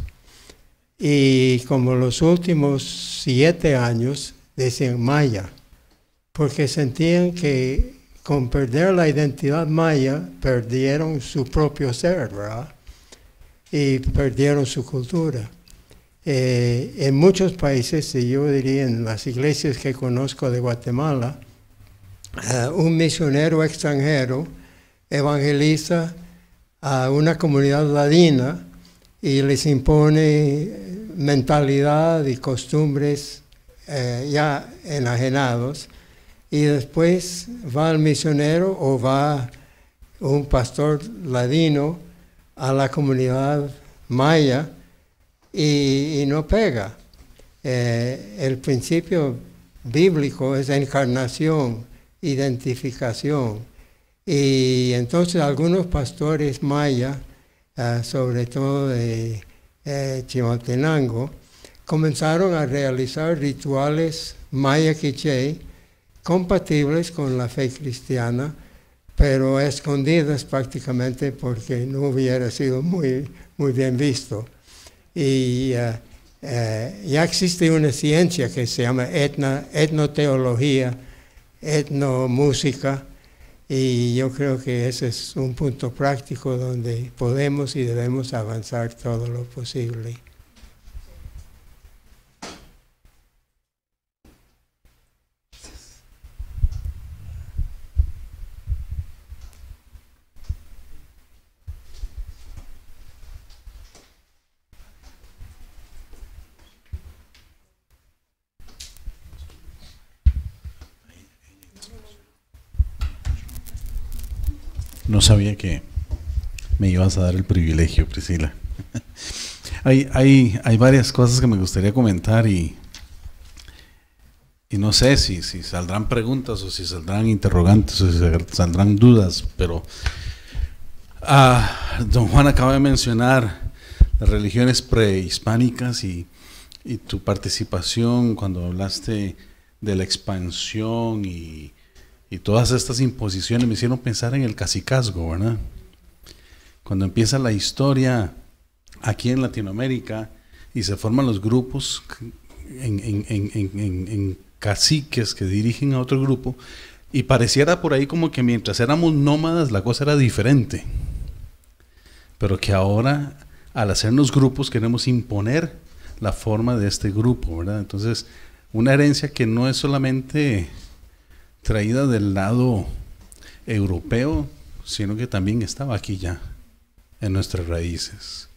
[SPEAKER 11] Y como los últimos siete años, decían maya porque sentían que con perder la identidad maya perdieron su propio ser, Y perdieron su cultura. Eh, en muchos países, y yo diría en las iglesias que conozco de Guatemala, eh, un misionero extranjero evangeliza a una comunidad ladina y les impone mentalidad y costumbres eh, ya enajenados y después va el misionero o va un pastor ladino a la comunidad maya y, no pega. Eh, el principio bíblico es encarnación, identificación. Y entonces algunos pastores mayas, eh, sobre todo de eh, Chimaltenango, comenzaron a realizar rituales maya quiché compatibles con la fe cristiana, pero escondidas prácticamente porque no hubiera sido muy, muy bien visto. Y eh, eh, ya existe una ciencia que se llama etna, etnoteología, etnomúsica, y yo creo que ese es un punto práctico donde podemos y debemos avanzar todo lo posible.
[SPEAKER 12] no sabía que me ibas a dar el privilegio, Priscila. hay, hay, varias cosas que me gustaría comentar y, y no sé si, si saldrán preguntas o si saldrán interrogantes o si saldrán dudas, pero ah, don Juan acaba de mencionar las religiones prehispánicas y tu participación cuando hablaste de la expansión y y todas estas imposiciones me hicieron pensar en el cacicazgo, ¿verdad? Cuando empieza la historia aquí en Latinoamérica y se forman los grupos en, en caciques que dirigen a otro grupo, y pareciera por ahí como que mientras éramos nómadas la cosa era diferente, pero que ahora al hacernos grupos queremos imponer la forma de este grupo, ¿verdad? Entonces, una herencia que no es solamente traída del lado europeo, sino que también estaba aquí ya, en nuestras raíces.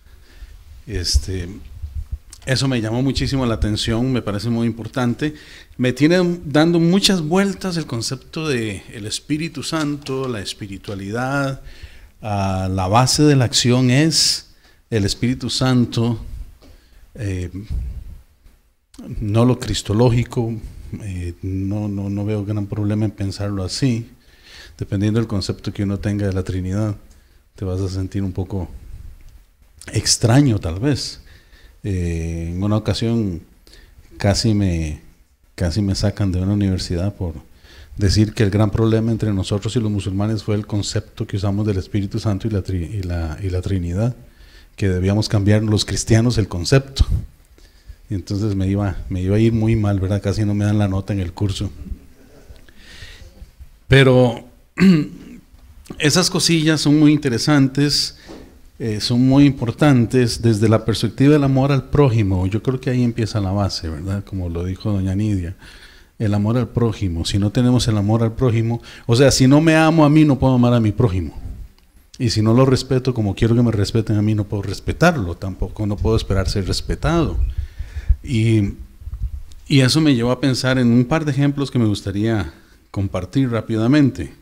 [SPEAKER 12] Este, eso me llamó muchísimo la atención, me parece muy importante. Me tiene dando muchas vueltas el concepto de el Espíritu Santo, la espiritualidad. Ah, la base de la acción es el Espíritu Santo, eh, no lo cristológico, eh, no, no, veo gran problema en pensarlo así. Dependiendo del concepto que uno tenga de la Trinidad, te vas a sentir un poco extraño tal vez. Eh, en una ocasión casi me, casi me sacan de una universidad por decir que el gran problema entre nosotros y los musulmanes fue el concepto que usamos del Espíritu Santo y la, y la Trinidad, que debíamos cambiar los cristianos el concepto entonces me iba, me iba a ir muy mal, ¿verdad? Casi no me dan la nota en el curso. Pero esas cosillas son muy interesantes, eh, son muy importantes desde la perspectiva del amor al prójimo. Yo creo que ahí empieza la base, ¿verdad? Como lo dijo doña Nidia. El amor al prójimo. Si no tenemos el amor al prójimo, o sea, si no me amo a mí, no puedo amar a mi prójimo. Y si no lo respeto como quiero que me respeten a mí, no puedo respetarlo tampoco, no puedo esperar ser respetado. Y, eso me llevó a pensar en un par de ejemplos que me gustaría compartir rápidamente.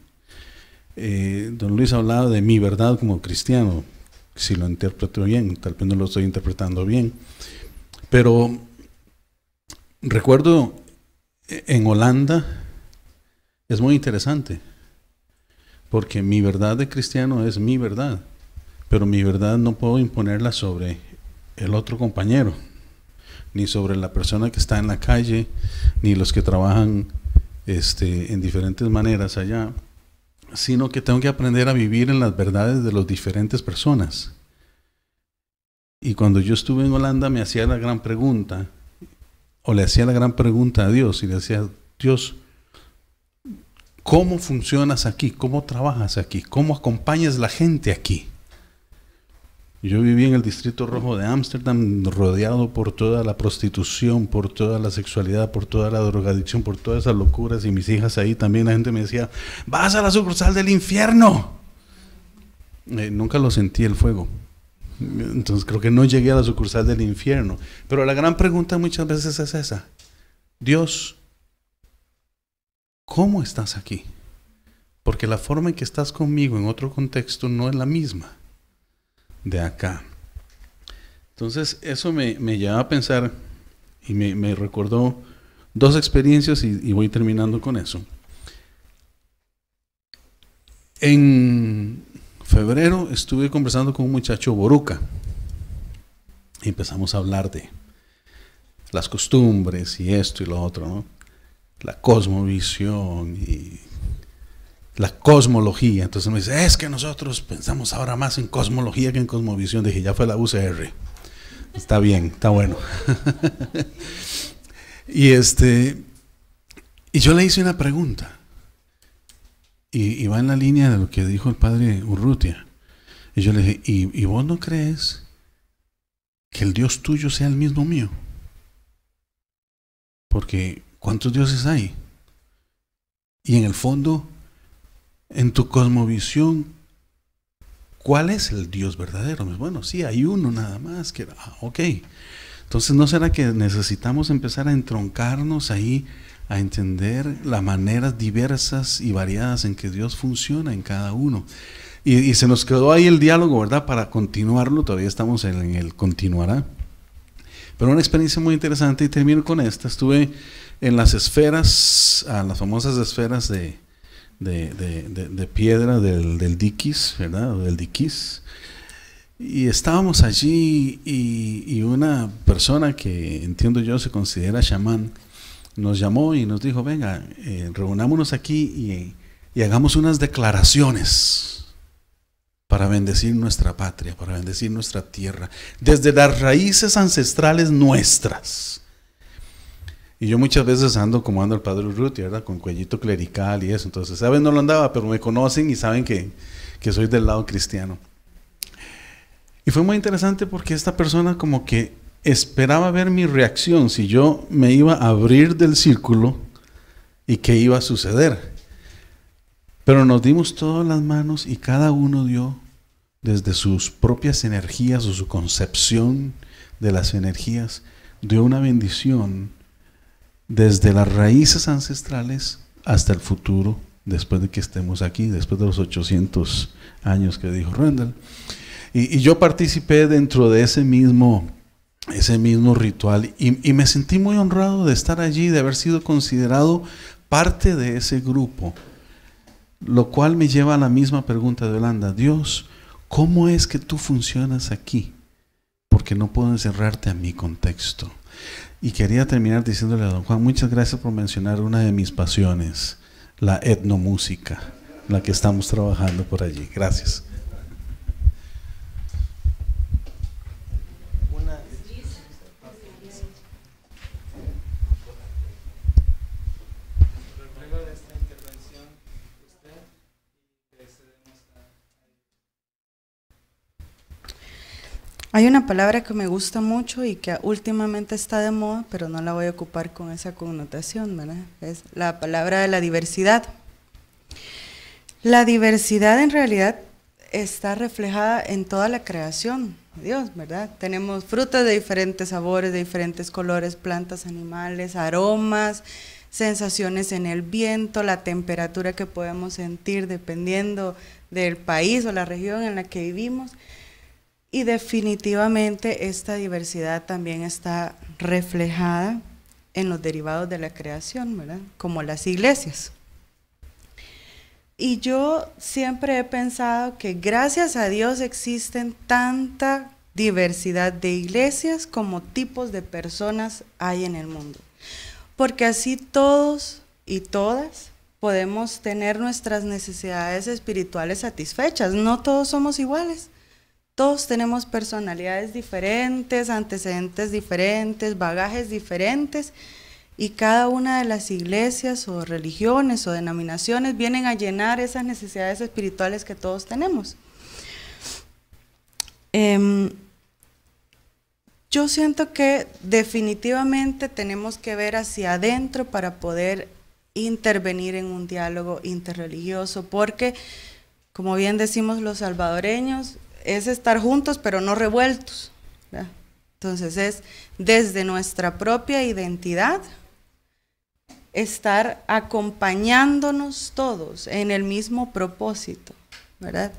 [SPEAKER 12] Eh, don Luis hablaba de mi verdad como cristiano, si lo interpreto bien, tal vez no lo estoy interpretando bien, pero recuerdo en Holanda, es muy interesante, porque mi verdad de cristiano es mi verdad, pero mi verdad no puedo imponerla sobre el otro compañero ni sobre la persona que está en la calle, ni los que trabajan este, en diferentes maneras allá, sino que tengo que aprender a vivir en las verdades de las diferentes personas. Y cuando yo estuve en Holanda me hacía la gran pregunta, o le hacía la gran pregunta a Dios, y le decía, Dios, ¿cómo funcionas aquí? ¿Cómo trabajas aquí? ¿Cómo acompañas la gente aquí? Yo viví en el Distrito Rojo de Ámsterdam, rodeado por toda la prostitución, por toda la sexualidad, por toda la drogadicción, por todas esas locuras. Y mis hijas ahí también, la gente me decía, vas a la sucursal del infierno. Eh, nunca lo sentí el fuego. Entonces creo que no llegué a la sucursal del infierno. Pero la gran pregunta muchas veces es esa. Dios, ¿cómo estás aquí? Porque la forma en que estás conmigo en otro contexto no es la misma de acá. Entonces, eso me, me lleva a pensar y me, recordó dos experiencias y, voy terminando con eso. En febrero estuve conversando con un muchacho Boruca y empezamos a hablar de las costumbres y esto y lo otro, La cosmovisión y la cosmología. Entonces me dice, es que nosotros pensamos ahora más en cosmología que en cosmovisión. Dije, ya fue la UCR. Está bien, está bueno. y este y yo le hice una pregunta. Y, va en la línea de lo que dijo el padre Urrutia. Y yo le dije, ¿y, ¿y vos no crees que el Dios tuyo sea el mismo mío? Porque ¿cuántos dioses hay? Y en el fondo en tu cosmovisión, ¿cuál es el Dios verdadero? Pues, bueno, sí, hay uno nada más. Que, ah, ok. Entonces, ¿no será que necesitamos empezar a entroncarnos ahí, a entender las maneras diversas y variadas en que Dios funciona en cada uno? Y, se nos quedó ahí el diálogo, ¿verdad? Para continuarlo, todavía estamos en, el continuará. Pero una experiencia muy interesante y termino con esta. Estuve en las esferas, a las famosas esferas de, de, piedra del, diquis, ¿verdad? del diquis. Y estábamos allí y, una persona que entiendo yo se considera chamán nos llamó y nos dijo, venga, eh, reunámonos aquí y, y hagamos unas declaraciones para bendecir nuestra patria, para bendecir nuestra tierra, desde las raíces ancestrales nuestras. Y yo muchas veces ando como ando el padre Ruth, ¿verdad? Con cuellito clerical y eso. Entonces, saben, no lo andaba, pero me conocen y saben que, que soy del lado cristiano. Y fue muy interesante porque esta persona como que esperaba ver mi reacción, si yo me iba a abrir del círculo y qué iba a suceder. Pero nos dimos todas las manos y cada uno dio desde sus propias energías o su concepción de las energías, dio una bendición desde las raíces ancestrales hasta el futuro, después de que estemos aquí, después de los 800 años que dijo Randall. Y, yo participé dentro de ese mismo, ese mismo ritual y, y me sentí muy honrado de estar allí, de haber sido considerado parte de ese grupo. Lo cual me lleva a la misma pregunta de Holanda. Dios, ¿cómo es que tú funcionas aquí? Porque no puedo encerrarte a mi contexto. Y quería terminar diciéndole a don Juan, muchas gracias por mencionar una de mis pasiones, la etnomúsica, la que estamos trabajando por allí. Gracias.
[SPEAKER 8] Hay una palabra que me gusta mucho y que últimamente está de moda, pero no la voy a ocupar con esa connotación, ¿verdad? Es la palabra de la diversidad. La diversidad en realidad está reflejada en toda la creación, Dios, ¿verdad? Tenemos frutas de diferentes sabores, de diferentes colores, plantas, animales, aromas, sensaciones en el viento, la temperatura que podemos sentir dependiendo del país o la región en la que vivimos. Y definitivamente esta diversidad también está reflejada en los derivados de la creación, ¿verdad? Como las iglesias. Y yo siempre he pensado que gracias a Dios existen tanta diversidad de iglesias como tipos de personas hay en el mundo. Porque así todos y todas podemos tener nuestras necesidades espirituales satisfechas. No todos somos iguales todos tenemos personalidades diferentes, antecedentes diferentes, bagajes diferentes, y cada una de las iglesias o religiones o denominaciones vienen a llenar esas necesidades espirituales que todos tenemos. Em, yo siento que definitivamente tenemos que ver hacia adentro para poder intervenir en un diálogo interreligioso, porque, como bien decimos los salvadoreños, es estar juntos pero no revueltos. Entonces es desde nuestra propia identidad estar acompañándonos todos en el mismo propósito, ¿verdad?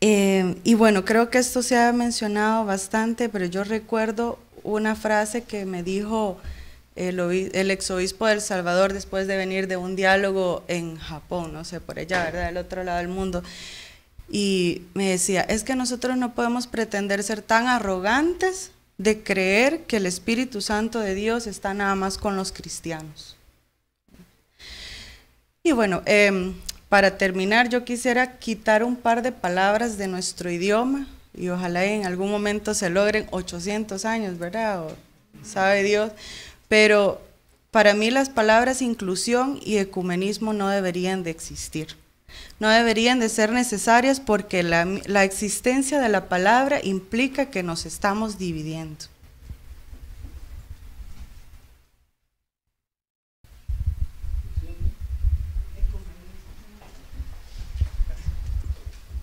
[SPEAKER 8] Em, y bueno, creo que esto se ha mencionado bastante, pero yo recuerdo una frase que me dijo el, ex obispo del Salvador después de venir de un diálogo en Japón, no sé, por allá, ¿verdad? Del otro lado del mundo y me decía, es que nosotros no podemos pretender ser tan arrogantes de creer que el Espíritu Santo de Dios está nada más con los cristianos. Y bueno, em, para terminar, yo quisiera quitar un par de palabras de nuestro idioma y ojalá en algún momento se logren 800 años, ¿verdad? sabe Dios. Pero para mí las palabras inclusión y ecumenismo no deberían de existir no deberían de ser necesarias porque la, la existencia de la palabra implica que nos estamos dividiendo.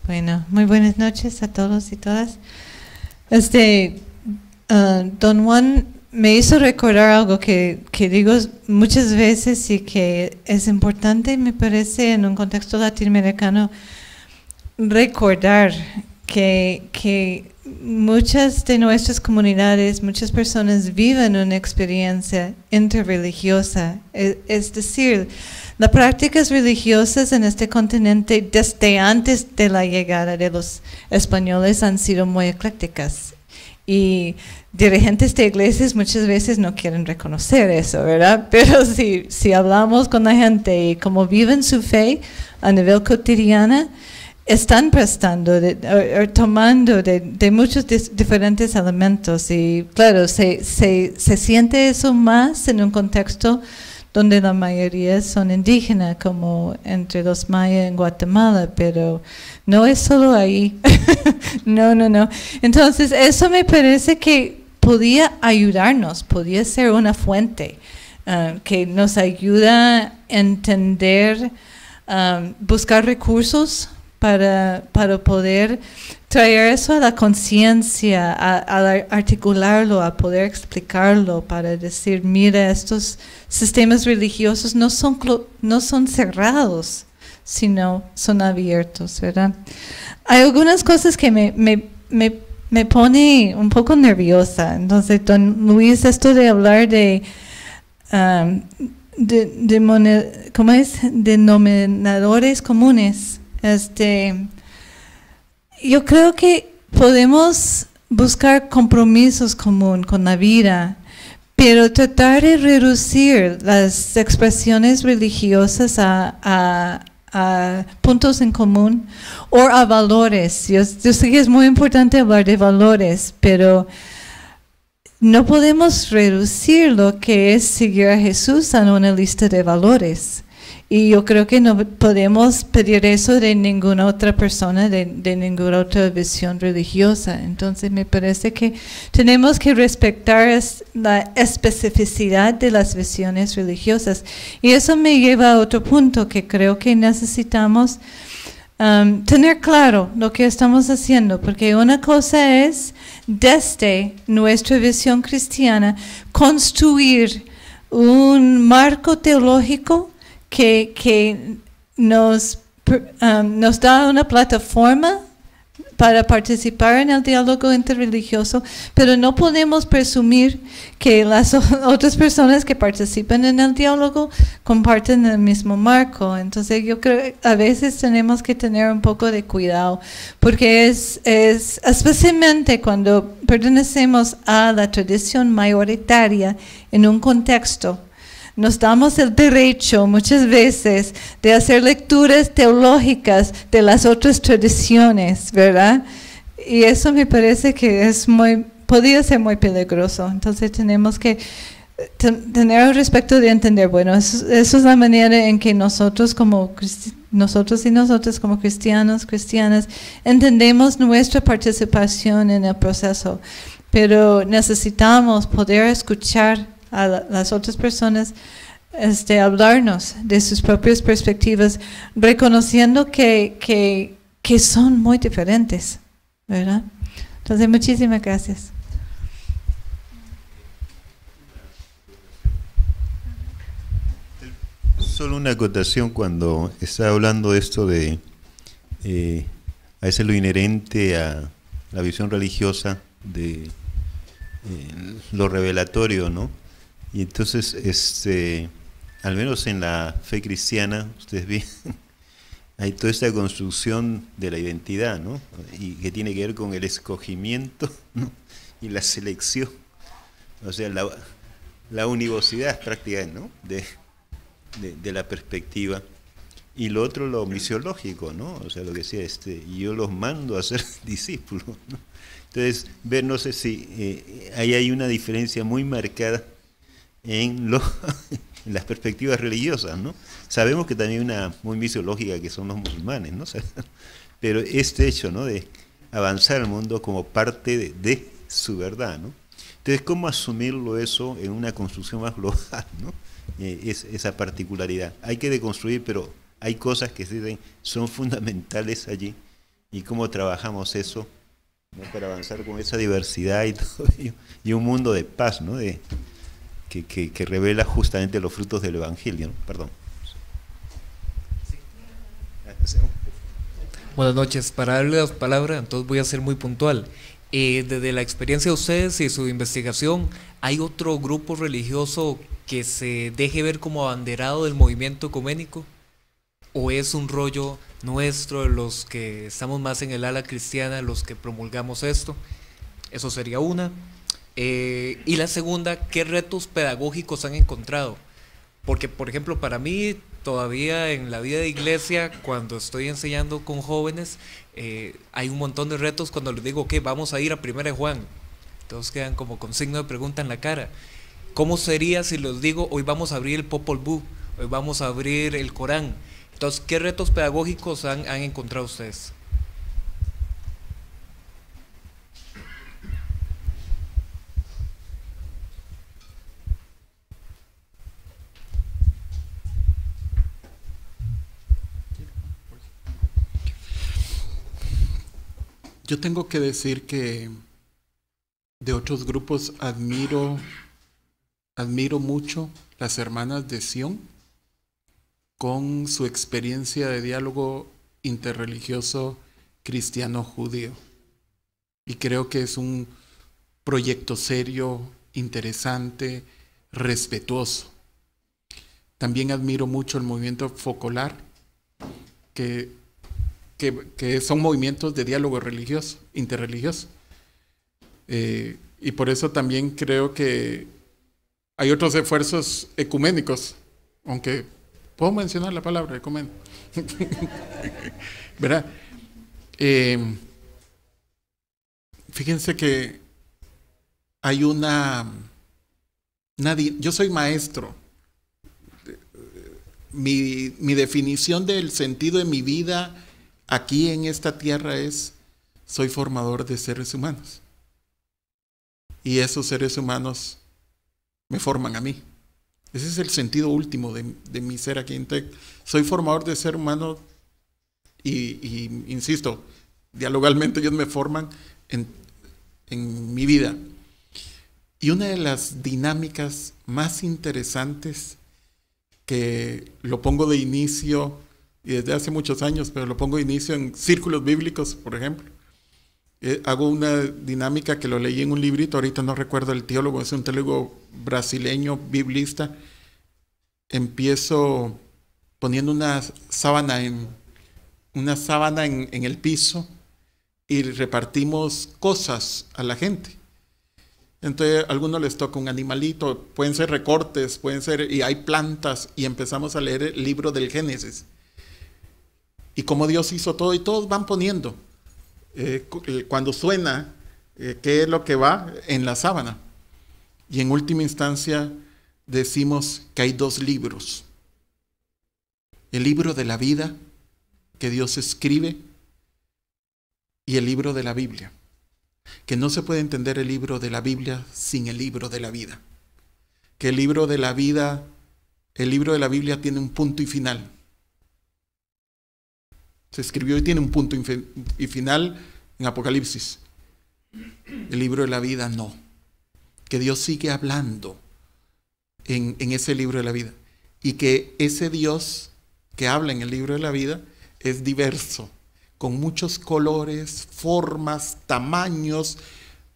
[SPEAKER 13] Bueno, muy buenas noches a todos y todas. Este, uh, don Juan me hizo recordar algo que, digo muchas veces y que es importante, me parece, en un contexto latinoamericano, recordar que, muchas de nuestras comunidades, muchas personas viven una experiencia interreligiosa, es, es decir, las prácticas religiosas en este continente desde antes de la llegada de los españoles han sido muy eclécticas y dirigentes de iglesias muchas veces no quieren reconocer eso, ¿verdad? Pero si, si hablamos con la gente y cómo viven su fe a nivel cotidiano, están prestando de, o, tomando de, muchos diferentes elementos y claro, se, se, siente eso más en un contexto donde la mayoría son indígenas, como entre los mayas en Guatemala, pero no es solo ahí. no, no, no. Entonces, eso me parece que podía ayudarnos, podía ser una fuente eh, que nos ayuda a entender, eh, buscar recursos para, para, poder traer eso a la conciencia, a, articularlo, a poder explicarlo, para decir, mira, estos sistemas religiosos no son, no son cerrados, sino son abiertos, ¿verdad? Hay algunas cosas que me, me, me me pone un poco nerviosa. Entonces, don Luis, esto de hablar de, um, de, es? Denominadores comunes. Este, yo creo que podemos buscar compromisos comunes con la vida, pero tratar de reducir las expresiones religiosas a a puntos en común o a valores. Yo, sé que es muy importante hablar de valores, pero no podemos reducir lo que es seguir a Jesús a una lista de valores. Y yo creo que no podemos pedir eso de ninguna otra persona, de, ninguna otra visión religiosa. Entonces me parece que tenemos que respetar la especificidad de las visiones religiosas. Y eso me lleva a otro punto que creo que necesitamos um, tener claro lo que estamos haciendo, porque una cosa es desde nuestra visión cristiana construir un marco teológico que, nos, um, nos da una plataforma para participar en el diálogo interreligioso, pero no podemos presumir que las otras personas que participan en el diálogo comparten el mismo marco. Entonces yo creo que a veces tenemos que tener un poco de cuidado, porque es, es especialmente cuando pertenecemos a la tradición mayoritaria en un contexto nos damos el derecho muchas veces de hacer lecturas teológicas de las otras tradiciones, ¿verdad? Y eso me parece que es muy, podría ser muy peligroso. Entonces tenemos que tener el respeto de entender, bueno, eso, es la manera en que nosotros como nosotros y nosotros como cristianos, cristianas, entendemos nuestra participación en el proceso. Pero necesitamos poder escuchar a las otras personas este, hablarnos de sus propias perspectivas, reconociendo que, son muy diferentes, ¿verdad? Entonces, muchísimas gracias.
[SPEAKER 10] Solo una acotación cuando está hablando esto de eh, a lo inherente a la visión religiosa de eh, lo revelatorio, ¿no? Y entonces, este, al menos en la fe cristiana, ustedes ven, hay toda esta construcción de la identidad, ¿no? Y que tiene que ver con el escogimiento y la selección. O sea, la, la univocidad prácticamente, ¿no? De, de, la perspectiva. Y lo otro, lo misiológico, ¿no? O sea, lo que decía, este, yo los mando a ser discípulos, Entonces, ver, no sé si eh, ahí hay una diferencia muy marcada en, las perspectivas religiosas, ¿no? Sabemos que también hay una muy misiológica que son los musulmanes, ¿no? Pero este hecho, ¿no? De avanzar al mundo como parte de, su verdad, ¿no? Entonces, ¿cómo asumirlo eso en una construcción más global, ¿no? Eh, es, esa particularidad. Hay que deconstruir, pero hay cosas que son fundamentales allí y cómo trabajamos eso para avanzar con esa diversidad y y un mundo de paz, ¿no? De, que, revela justamente los frutos del Evangelio. Perdón.
[SPEAKER 1] Buenas noches. Para darle la palabra, entonces voy a ser muy puntual. Eh, desde la experiencia de ustedes y su investigación, ¿hay otro grupo religioso que se deje ver como abanderado del movimiento ecuménico? ¿O es un rollo nuestro de los que estamos más en el ala cristiana, los que promulgamos esto? Eso sería una. Eh, y la segunda, ¿qué retos pedagógicos han encontrado? Porque, por ejemplo, para mí, todavía en la vida de iglesia, cuando estoy enseñando con jóvenes, eh, hay un montón de retos cuando les digo, que vamos a ir a Primera de Juan. Todos quedan como con signo de pregunta en la cara. ¿Cómo sería si les digo, hoy vamos a abrir el Popol Vuh, hoy vamos a abrir el Corán? Entonces, ¿qué retos pedagógicos han encontrado ustedes?
[SPEAKER 3] Yo tengo que decir que de otros grupos admiro, admiro mucho las hermanas de Sion con su experiencia de diálogo interreligioso cristiano-judío. Y creo que es un proyecto serio, interesante, respetuoso. También admiro mucho el movimiento focolar, que que, son movimientos de diálogo religioso, interreligioso. Eh, y por eso también creo que hay otros esfuerzos ecuménicos, aunque puedo mencionar la palabra ecuménico. ¿Verdad? Eh, fíjense que hay una... Nadie, yo soy maestro. Mi, mi definición del sentido de mi vida aquí en esta tierra es, soy formador de seres humanos. Y esos seres humanos me forman a mí. Ese es el sentido último de, mi ser aquí en Tech. Soy formador de ser humano y, insisto, dialogalmente ellos me forman en mi vida. Y una de las dinámicas más interesantes que lo pongo de inicio y desde hace muchos años, pero lo pongo inicio en círculos bíblicos, por ejemplo. Eh, hago una dinámica que lo leí en un librito, ahorita no recuerdo el teólogo, es un teólogo brasileño, biblista. Empiezo poniendo una sábana en, una sábana en, el piso y repartimos cosas a la gente. Entonces, a algunos les toca un animalito, pueden ser recortes, pueden ser, y hay plantas, y empezamos a leer el libro del Génesis y como Dios hizo todo y todos van poniendo eh, eh, cuando suena eh, qué es lo que va en la sábana. Y en última instancia decimos que hay dos libros. El libro de la vida que Dios escribe y el libro de la Biblia. Que no se puede entender el libro de la Biblia sin el libro de la vida. Que el libro de la vida, el libro de la Biblia tiene un punto y final se escribió y tiene un punto y final en Apocalipsis. El libro de la vida no. Que Dios sigue hablando en, ese libro de la vida. Y que ese Dios que habla en el libro de la vida es diverso, con muchos colores, formas, tamaños,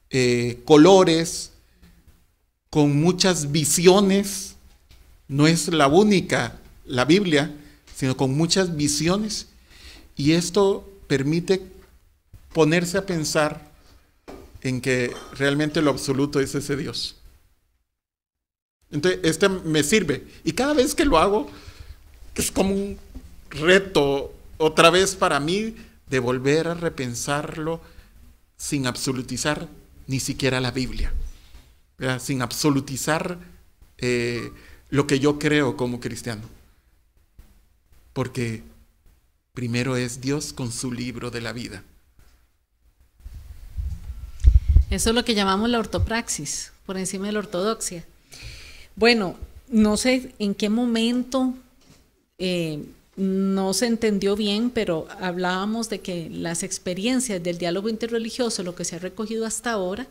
[SPEAKER 3] eh, colores, con muchas visiones. No es la única la Biblia, sino con muchas visiones y esto permite ponerse a pensar en que realmente lo absoluto es ese Dios. Entonces, este me sirve. Y cada vez que lo hago, es como un reto otra vez para mí de volver a repensarlo sin absolutizar ni siquiera la Biblia, sin absolutizar eh, lo que yo creo como cristiano. Porque Primero es Dios con su libro de la vida.
[SPEAKER 2] Eso es lo que llamamos la ortopraxis, por encima de la ortodoxia. Bueno, no sé en qué momento eh, no se entendió bien, pero hablábamos de que las experiencias del diálogo interreligioso, lo que se ha recogido hasta ahora,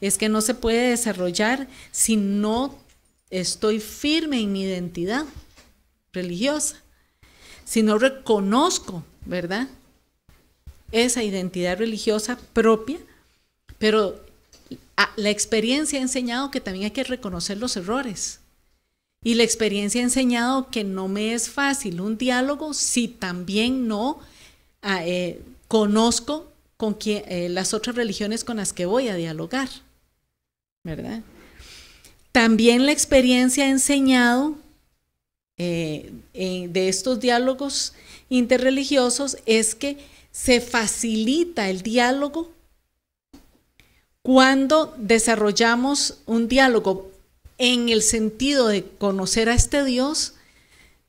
[SPEAKER 2] es que no se puede desarrollar si no estoy firme en mi identidad religiosa si no reconozco, ¿verdad? Esa identidad religiosa propia, pero la experiencia ha enseñado que también hay que reconocer los errores. Y la experiencia ha enseñado que no me es fácil un diálogo si también no ah, eh, conozco con eh, las otras religiones con las que voy a dialogar. ¿Verdad? También la experiencia ha enseñado eh, eh, de estos diálogos interreligiosos es que se facilita el diálogo cuando desarrollamos un diálogo en el sentido de conocer a este Dios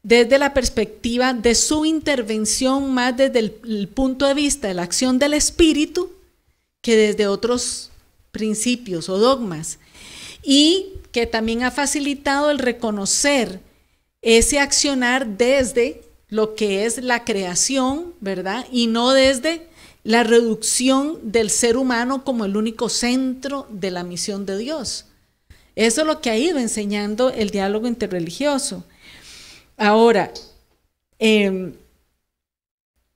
[SPEAKER 2] desde la perspectiva de su intervención, más desde el punto de vista de la acción del Espíritu que desde otros principios o dogmas. Y que también ha facilitado el reconocer ese accionar desde lo que es la creación, ¿verdad? Y no desde la reducción del ser humano como el único centro de la misión de Dios. Eso es lo que ha ido enseñando el diálogo interreligioso. Ahora, em,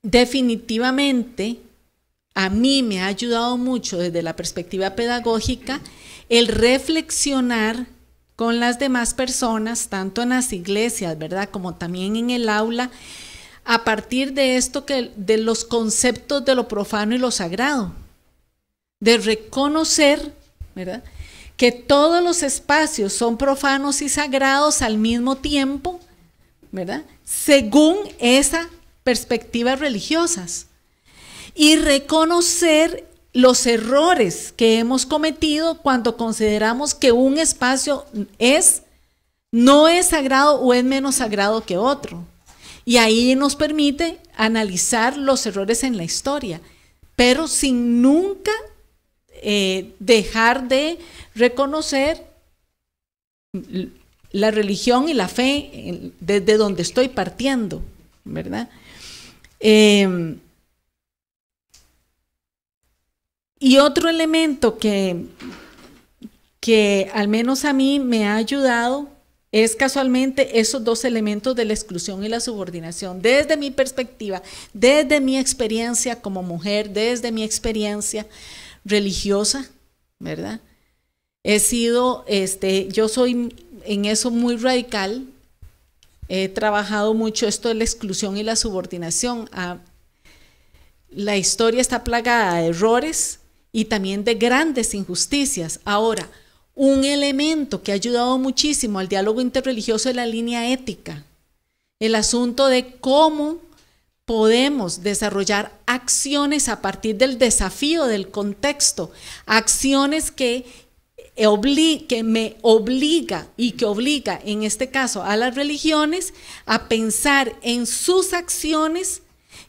[SPEAKER 2] definitivamente, a mí me ha ayudado mucho desde la perspectiva pedagógica el reflexionar con las demás personas, tanto en las iglesias, ¿verdad? Como también en el aula, a partir de esto que de los conceptos de lo profano y lo sagrado, de reconocer, ¿verdad? Que todos los espacios son profanos y sagrados al mismo tiempo, ¿verdad? Según esa perspectivas religiosas y reconocer los errores que hemos cometido cuando consideramos que un espacio es, no es sagrado o es menos sagrado que otro. Y ahí nos permite analizar los errores en la historia, pero sin nunca eh, dejar de reconocer la religión y la fe desde donde estoy partiendo, ¿verdad? Eh, Y otro elemento que, que al menos a mí me ha ayudado es casualmente esos dos elementos de la exclusión y la subordinación. Desde mi perspectiva, desde mi experiencia como mujer, desde mi experiencia religiosa, ¿verdad? He sido, este, yo soy en eso muy radical, he trabajado mucho esto de la exclusión y la subordinación. Ah, la historia está plagada de errores, y también de grandes injusticias. Ahora, un elemento que ha ayudado muchísimo al diálogo interreligioso es la línea ética, el asunto de cómo podemos desarrollar acciones a partir del desafío del contexto, acciones que, eh, que me obliga y que obliga en este caso a las religiones a pensar en sus acciones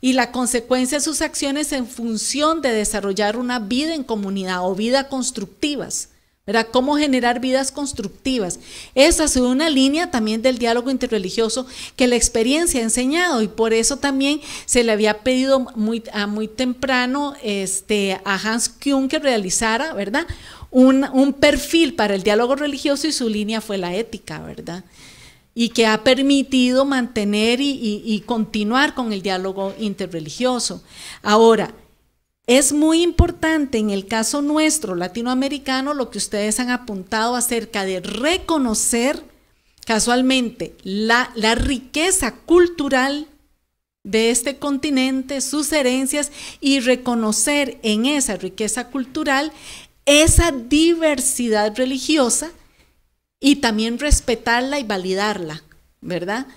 [SPEAKER 2] y la consecuencia de sus acciones en función de desarrollar una vida en comunidad o vida constructivas. ¿verdad? Cómo generar vidas constructivas. Esa es una línea también del diálogo interreligioso que la experiencia ha enseñado y por eso también se le había pedido muy, a muy temprano este, a Hans Kuhn que realizara, ¿verdad? Un, un perfil para el diálogo religioso y su línea fue la ética, ¿verdad? y que ha permitido mantener y, continuar con el diálogo interreligioso. Ahora, es muy importante en el caso nuestro latinoamericano lo que ustedes han apuntado acerca de reconocer casualmente la riqueza cultural de este continente, sus herencias y reconocer en esa riqueza cultural esa diversidad religiosa y también respetarla y validarla, ¿verdad?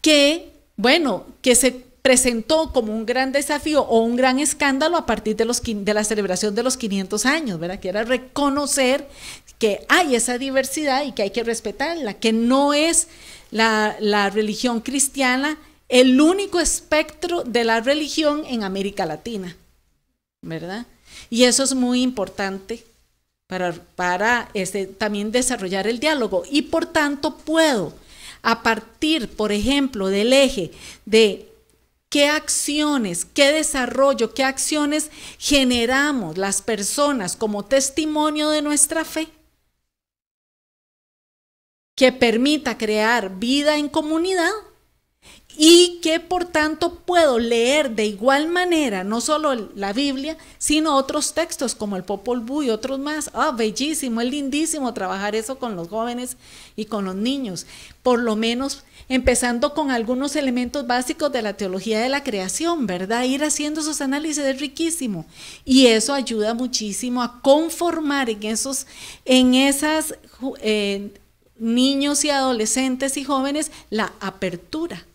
[SPEAKER 2] Que, bueno, que se presentó como un gran desafío o un gran escándalo a partir de, los, de la celebración de los 500 años, ¿verdad? Que era reconocer que hay esa diversidad y que hay que respetarla, que no es la, la religión cristiana el único espectro de la religión en América Latina, ¿verdad? Y eso es muy importante para, este, también desarrollar el diálogo. Y por tanto puedo, a partir, por ejemplo, del eje de qué acciones, qué desarrollo, qué acciones generamos las personas como testimonio de nuestra fe que permita crear vida en comunidad y que por tanto puedo leer de igual manera no solo la Biblia, sino otros textos como el Popol Vuh y otros más. Ah, bellísimo, es lindísimo trabajar eso con los jóvenes y con los niños, por lo menos empezando con algunos elementos básicos de la teología de la creación, ¿verdad? Ir haciendo esos análisis es riquísimo y eso ayuda muchísimo a conformar en esos en esas eh, niños y adolescentes y jóvenes la apertura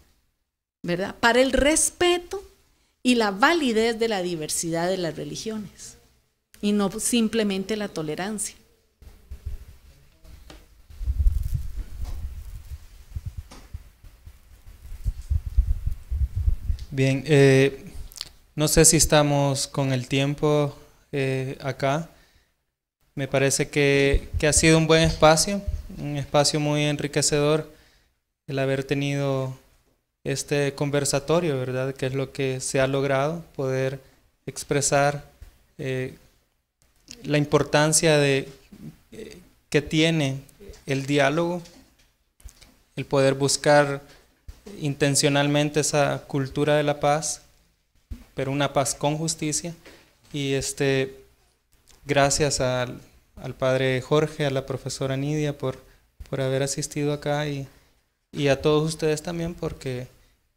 [SPEAKER 2] ¿verdad? Para el respeto y la validez de la diversidad de las religiones y no simplemente la tolerancia.
[SPEAKER 1] Bien, eh, no sé si estamos con el tiempo eh, acá. Me parece que, que, ha sido un buen espacio, un espacio muy enriquecedor el haber tenido este conversatorio, ¿verdad? Que es lo que se ha logrado, poder expresar eh, la importancia de, que tiene el diálogo, el poder buscar intencionalmente esa cultura de la paz, pero una paz con justicia. Y este, gracias al, al padre Jorge, a la profesora Nidia por, por haber asistido acá y y a todos ustedes también porque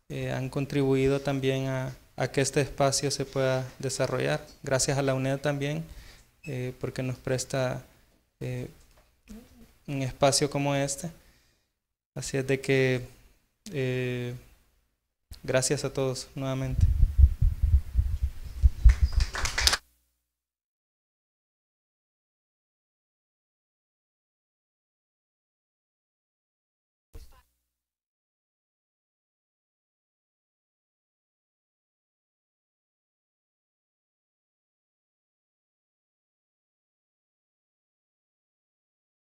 [SPEAKER 1] eh, han contribuido también a, que este espacio se pueda desarrollar. Gracias a la UNED también eh, porque nos presta eh, un espacio como este. Así es de que gracias a todos nuevamente.